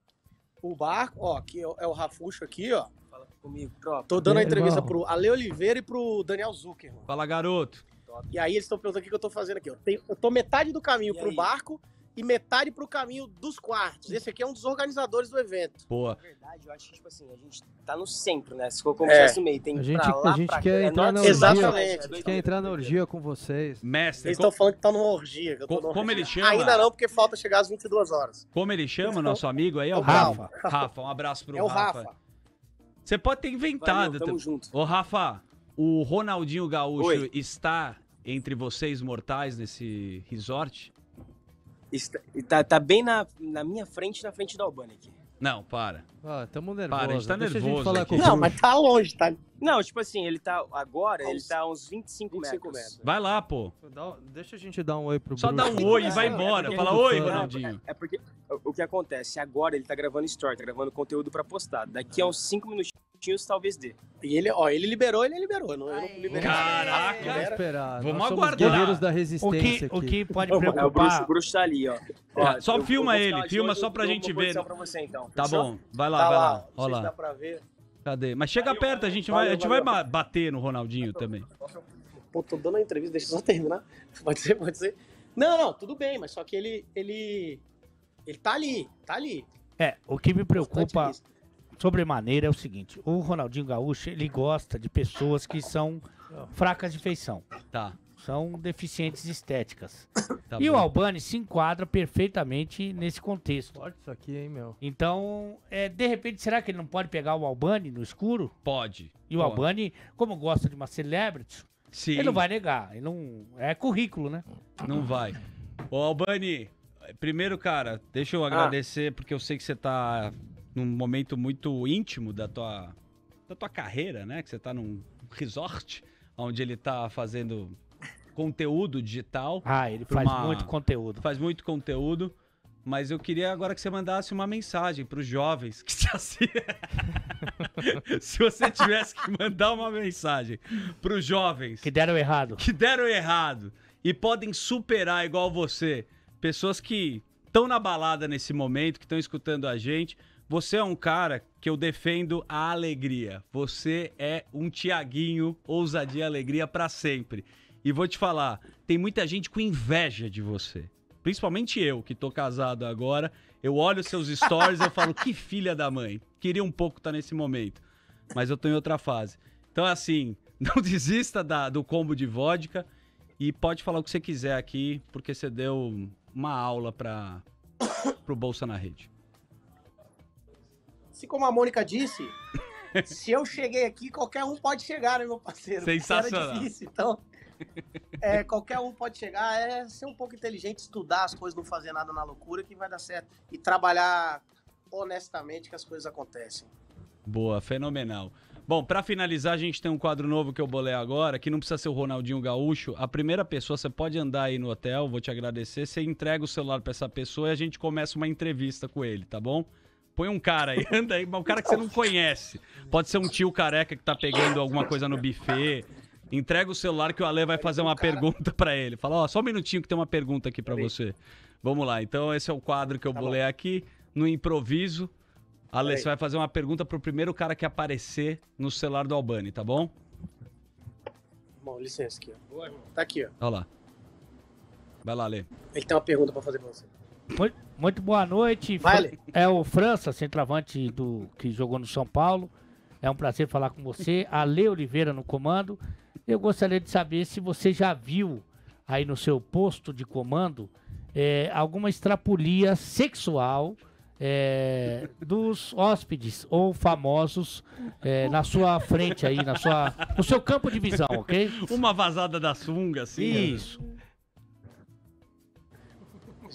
o barco, ó, que é, é o Rafuxo aqui, ó. Fala comigo, tropa. Tô dando a entrevista irmão. pro Ale Oliveira e pro Daniel Zucker. Mano. Fala, garoto. E aí eles estão perguntando o que, que eu tô fazendo aqui. Eu, tenho, eu tô metade do caminho e pro aí? barco e metade para o caminho dos quartos. Esse aqui é um dos organizadores do evento. Boa. Na é verdade, eu acho que, tipo assim, a gente tá no centro, né? Se for como é. se meio, tem que gente, pra lá, A gente quer entrar é na orgia. Né? Exatamente. A gente quer entrar na orgia com vocês. Mestre. Eles estão como... falando que tá numa orgia. como orgia. ele chama? Ainda não, porque falta chegar às 22 horas. Como ele chama, então, nosso amigo aí? É o Rafa. Rafa. Rafa, um abraço pro é o Rafa. Rafa. Você pode ter inventado. Valeu, tamo junto. Ô, Rafa, o Ronaldinho Gaúcho Oi. está entre vocês mortais nesse resort? Está, tá, tá, bem na, na minha frente, na frente da Albânia aqui. Não, para. Ah, tamo nervoso. Para, a gente tá Deixa nervoso. A gente falar com Não, mas tá longe, tá? Não, tipo assim, ele tá agora, ele tá uns 25, 25 metros. metros. Vai lá, pô. deixa a gente dar um oi pro Só Bruno. Só dá um oi e vai é, é embora. É Fala oi, fã. Tá Ronaldinho. É, é, porque o que acontece, agora ele tá gravando story, tá gravando conteúdo pra postar. Daqui a uns 5 minutinhos minutinhos, talvez dê. E ele, ó, ele liberou, ele liberou. Não, eu não liberei. Caraca! esperar. Vamos Nós aguardar. guerreiros da resistência. O que, o que pode preocupar... É, o bruxo, bruxo tá ali, ó. É, ó é, só eu, filma eu ele, filma só pra gente ver. Pra você, então. Tá bom, vai lá, tá vai lá. lá. lá. se dá pra ver. Cadê? Mas chega perto, a gente, vai, a gente vai bater no Ronaldinho também. Pô, tô dando a entrevista, deixa eu só terminar. Pode ser, pode ser. Não, não, tudo bem, mas só que ele. Ele, ele tá ali, tá ali. É, o que me preocupa sobremaneira é o seguinte: o Ronaldinho Gaúcho ele gosta de pessoas que são fracas de feição. Tá. São deficientes estéticas. Tá e bom. o Albani se enquadra perfeitamente nesse contexto. Pode isso aqui, hein, meu? Então, é, de repente, será que ele não pode pegar o Albani no escuro? Pode. E o pode. Albani, como gosta de uma celebrity, Sim. ele não vai negar. Ele não... É currículo, né? Não vai. Ô, Albani, primeiro, cara, deixa eu ah. agradecer, ah. porque eu sei que você tá num momento muito íntimo da tua, da tua carreira, né? Que você tá num resort onde ele tá fazendo conteúdo digital. Ah, ele faz uma... muito conteúdo. Faz muito conteúdo. Mas eu queria agora que você mandasse uma mensagem para os jovens que assistem. se você tivesse que mandar uma mensagem para os jovens que deram errado, que deram errado e podem superar igual você, pessoas que estão na balada nesse momento, que estão escutando a gente, você é um cara que eu defendo a alegria. Você é um Tiaguinho, ousadia e alegria para sempre. E vou te falar, tem muita gente com inveja de você. Principalmente eu, que tô casado agora. Eu olho seus stories e falo, que filha da mãe. Queria um pouco estar tá nesse momento. Mas eu tô em outra fase. Então, assim, não desista da, do combo de vodka. E pode falar o que você quiser aqui, porque você deu uma aula para o Bolsa na Rede assim como a Mônica disse, se eu cheguei aqui, qualquer um pode chegar, né, meu parceiro? Sensacional. Era difícil, então. É, qualquer um pode chegar, é ser um pouco inteligente, estudar as coisas, não fazer nada na loucura que vai dar certo. E trabalhar honestamente que as coisas acontecem. Boa, fenomenal. Bom, para finalizar, a gente tem um quadro novo que eu bolei agora, que não precisa ser o Ronaldinho Gaúcho. A primeira pessoa, você pode andar aí no hotel, vou te agradecer. Você entrega o celular para essa pessoa e a gente começa uma entrevista com ele, tá bom? Põe um cara aí, anda aí, um cara que você não conhece. Pode ser um tio careca que tá pegando alguma coisa no buffet. Entrega o celular que o Ale vai fazer uma pergunta para ele. Fala, ó, só um minutinho que tem uma pergunta aqui para você. Vamos lá, então esse é o quadro que eu tá bolei bom. aqui, no improviso. Ale, você vai fazer uma pergunta pro primeiro cara que aparecer no celular do Albani, tá bom? Bom, licença aqui, ó. Tá aqui, ó. Olha lá. Vai lá, Ale. Ele tem uma pergunta para fazer pra você. Muito, muito boa noite. Vale. É o França, centroavante do que jogou no São Paulo. É um prazer falar com você. Ale Oliveira no comando. Eu gostaria de saber se você já viu aí no seu posto de comando é, alguma extrapolia sexual é, dos hóspedes ou famosos é, na sua frente aí, na sua, no seu campo de visão, ok? Uma vazada da sunga, assim. Né? Isso. Né?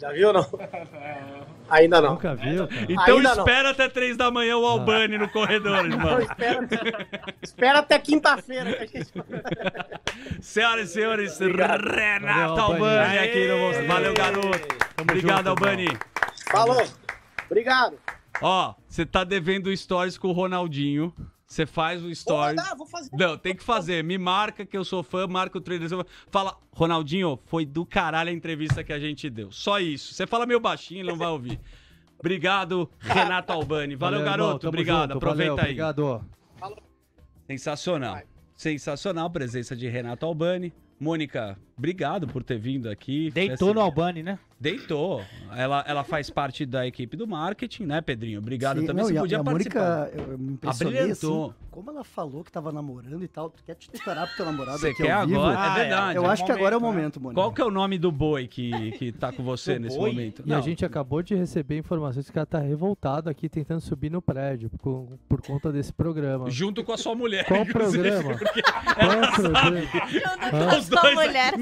Já viu não? Ainda não. Nunca viu? Então Ainda espera não. até três da manhã o Albani no corredor, irmão. Não, espera, até quinta-feira gente Senhoras e senhores, Obrigado. Renato Albani aqui no Monstro. Valeu, garoto. Tamo Obrigado, junto, Albani. Falou. Obrigado. Ó, você tá devendo stories com o Ronaldinho. Você faz o story. Vou, mandar, vou fazer. Não, tem que fazer. Me marca que eu sou fã, marca o trailer. Fala, Ronaldinho, foi do caralho a entrevista que a gente deu. Só isso. Você fala meio baixinho, ele não vai ouvir. Obrigado, Renato Albani. Valeu, Valeu garoto. obrigado. Junto. Aproveita Valeu, aí. Obrigado. Sensacional. Vai. Sensacional a presença de Renato Albani. Mônica, obrigado por ter vindo aqui. Deitou no Albani, né? Deitou. Ela, ela faz parte da equipe do marketing, né, Pedrinho? Obrigado Sim, também. Não, você podia a, a participar. Mônica, eu me Assim, como ela falou que tava namorando e tal, tu quer te declarar pro teu namorado Você quer agora? Ah, é verdade. Eu é acho momento, que agora é o né? momento, Mônica. Qual que é o nome do boi que, que tá com você nesse boi? momento? E a gente acabou de receber informações que ela tá revoltada aqui tentando subir no prédio por, por conta desse programa. Junto com a sua mulher. Qual programa? Qual o programa? Junto com a sua mulher.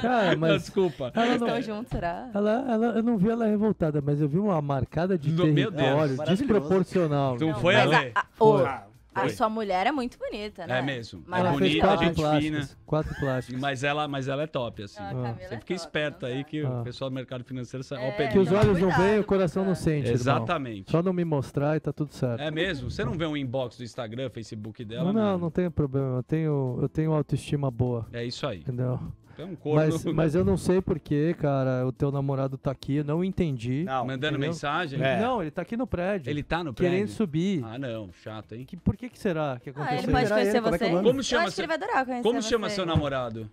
Cara, mas... Desculpa. Ela não... Estão juntos, será? Tá. Ela, ela, eu não vi ela revoltada, mas eu vi uma marcada de no, território desproporcional. Então não, foi a A, sua mulher é muito bonita, né? É mesmo. é ela bonita, quatro gente fina. Quatro plásticos Mas ela, mas ela é top, assim. É ah. Você é fica é esperta então aí tá. que ah. o pessoal do mercado financeiro sabe. É, que os então, olhos não veem, o coração não sente. Exatamente. Irmão. Só não me mostrar e tá tudo certo. É mesmo? Você não vê um inbox do Instagram, Facebook dela? Não, não, não, problema. Eu tenho, eu tenho autoestima boa. É isso aí. Entendeu? É um corno. Mas, mas eu não sei porquê, cara, o teu namorado tá aqui, eu não entendi. Não, mandando entendeu? mensagem? É. Não, ele tá aqui no prédio. Ele tá no prédio? Querendo subir. Ah, não, chato, hein? Que, por que que será que aconteceu? Ah, ele pode conhecer ele? É é você. nome? Como Eu chama, acho que ele vai adorar conhecer como chama seu namorado?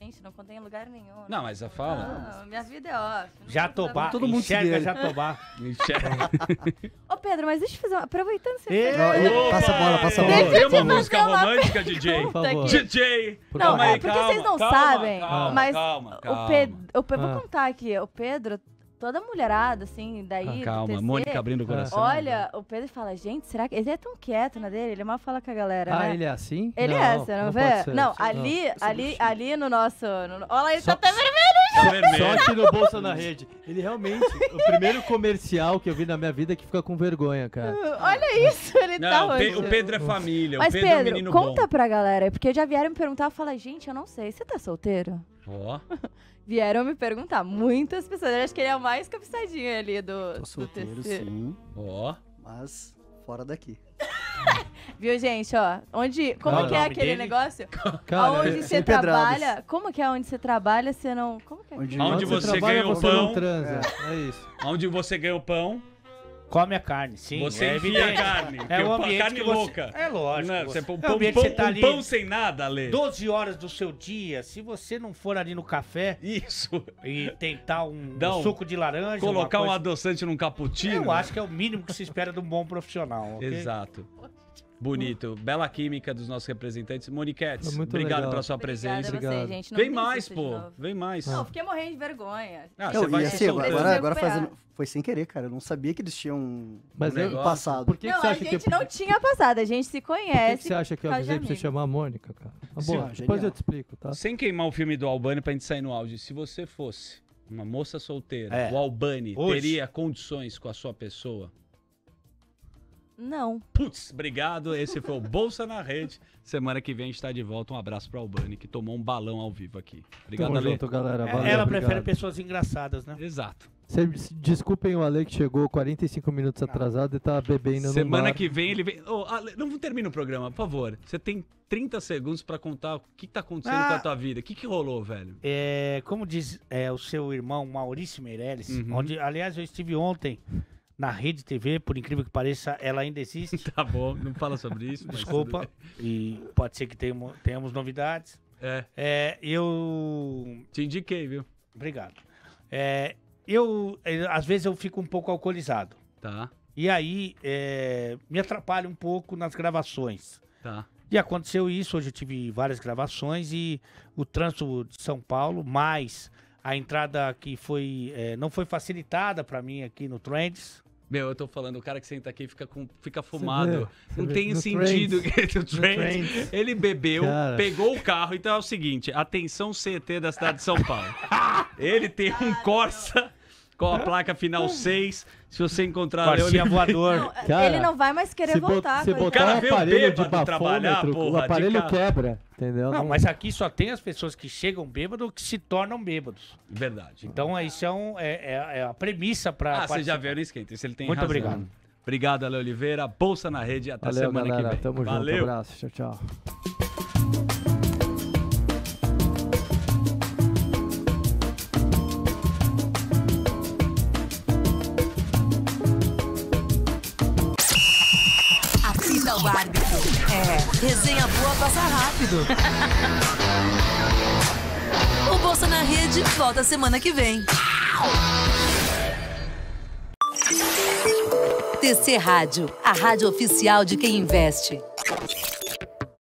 Gente, não contei em lugar nenhum. Não, mas já fala. Não, minha vida é off. Jatobá, todo mundo enxerga já Jatobá. enxerga. Ô Pedro, mas deixa eu fazer uma... Aproveitando você... Ei, Ei, passa a bola, passa a bola. Tem uma música romântica, DJ. DJ. Por não, é porque vocês não calma, sabem, mas calma, calma. o Pedro... Eu vou ah. contar aqui. O Pedro toda mulherada, assim, daí. Ah, calma, TC, Mônica abrindo o ah. coração. Olha, o Pedro fala, gente, será que. Ele é tão quieto na dele, ele mal fala com a galera. Ah, né? ele é assim? Ele é não, é, assim, você não, não vê? Ser, não, ali, não. ali, ali no nosso. No... Olha ele só, tá até vermelho já. Só que no Bolsa na Rede. Ele realmente, o primeiro comercial que eu vi na minha vida é que fica com vergonha, cara. Olha isso, ele não, tá. O, Pe hoje. o Pedro é família, Mas, o Pedro, Pedro é um menino conta bom. pra galera, porque já vieram me perguntar, fala, gente, eu não sei, você tá solteiro? Ó. Vieram me perguntar. Muitas pessoas. Eu acho que ele é o mais cabeçadinho ali do. Tô solteiro, do sim. Ó. Mas fora daqui. Viu, gente, ó? Onde, como não, que é, é aquele dele? negócio? Cara, onde é você trabalha? Como que é onde você trabalha, você não. Como que é? Onde, onde você, é. você, ganha o pão. Você é. é. isso. Onde você ganha o pão come a carne, sim. Você é enfia a carne. É o ambiente carne que você... louca. É lógico. Não, você, é pão, é pão, tá um pão sem nada, Ale. 12 horas do seu dia, se você não for ali no café... Isso. E tentar um, um suco de laranja... Colocar coisa... um adoçante num cappuccino... Eu né? acho que é o mínimo que se espera de um bom profissional, okay? Exato. Bonito. Bela química dos nossos representantes. Moniquetes, obrigado legal. pela sua presença. Obrigado. Você, gente. Não Vem mais, pô. Vem mais. Não, fiquei morrendo de vergonha. Ah, eu, você vai assim, agora, agora, agora fazendo... Foi sem querer, cara. Eu não sabia que eles tinham Mas um passado. Por que é não, que você acha a gente que... não tinha passado. A gente se conhece. Por que, que você acha que eu avisei pra você chamar a Mônica, cara? Tá bom, depois genial. eu te explico, tá? Sem queimar o filme do Albani pra gente sair no áudio. Se você fosse uma moça solteira, é. o Albani teria condições com a sua pessoa não. Putz, obrigado. Esse foi o Bolsa na Rede. Semana que vem a gente tá de volta. Um abraço pro Albani, que tomou um balão ao vivo aqui. Obrigado, Tamo Ale. Junto, galera. É, Valeu, Ela obrigado. prefere pessoas engraçadas, né? Exato. Cê, desculpem o Ale que chegou 45 minutos atrasado e tá bebendo Semana no bar. que vem ele vem. Ale, não termina o programa, por favor. Você tem 30 segundos para contar o que tá acontecendo ah, com a ah. tua vida. O que, que rolou, velho? É, como diz é, o seu irmão Maurício Meirelles, uhum. onde, aliás, eu estive ontem na Rede TV, por incrível que pareça, ela ainda existe. tá bom, não fala sobre isso. Desculpa, e pode ser que tenhamos, tenhamos novidades. É. é. Eu. Te indiquei, viu? Obrigado. É, eu, é, às vezes, eu fico um pouco alcoolizado. Tá. E aí, é, me atrapalha um pouco nas gravações. Tá. E aconteceu isso, hoje eu tive várias gravações e o trânsito de São Paulo, mais a entrada que foi, é, não foi facilitada para mim aqui no Trends, meu, eu tô falando, o cara que senta aqui fica, com, fica fumado. Vê, não tem no sentido. ele bebeu, cara. pegou o carro, então é o seguinte: atenção CT da cidade de São Paulo. ele tem um Corsa com a placa final 6. Hum. Se você encontrar Parceiro Leone é voador. Não, cara, ele não vai mais querer se voltar. Se botar cara, o aparelho de bafômetro, porra, o aparelho quebra, entendeu? Não, mas aqui só tem as pessoas que chegam bêbados ou que se tornam bêbados. Verdade. Então ah. isso é, um, é, é, é a premissa para... Ah, você já viu no esquenta, isso ele tem Muito razão. obrigado. Obrigado, Ale Oliveira. Bolsa na rede. Até Valeu, semana galera. que vem. Tamo Valeu. junto. Um abraço. Tchau, tchau. rápido. o Bolsa na Rede volta semana que vem. TC Rádio, a rádio oficial de quem investe.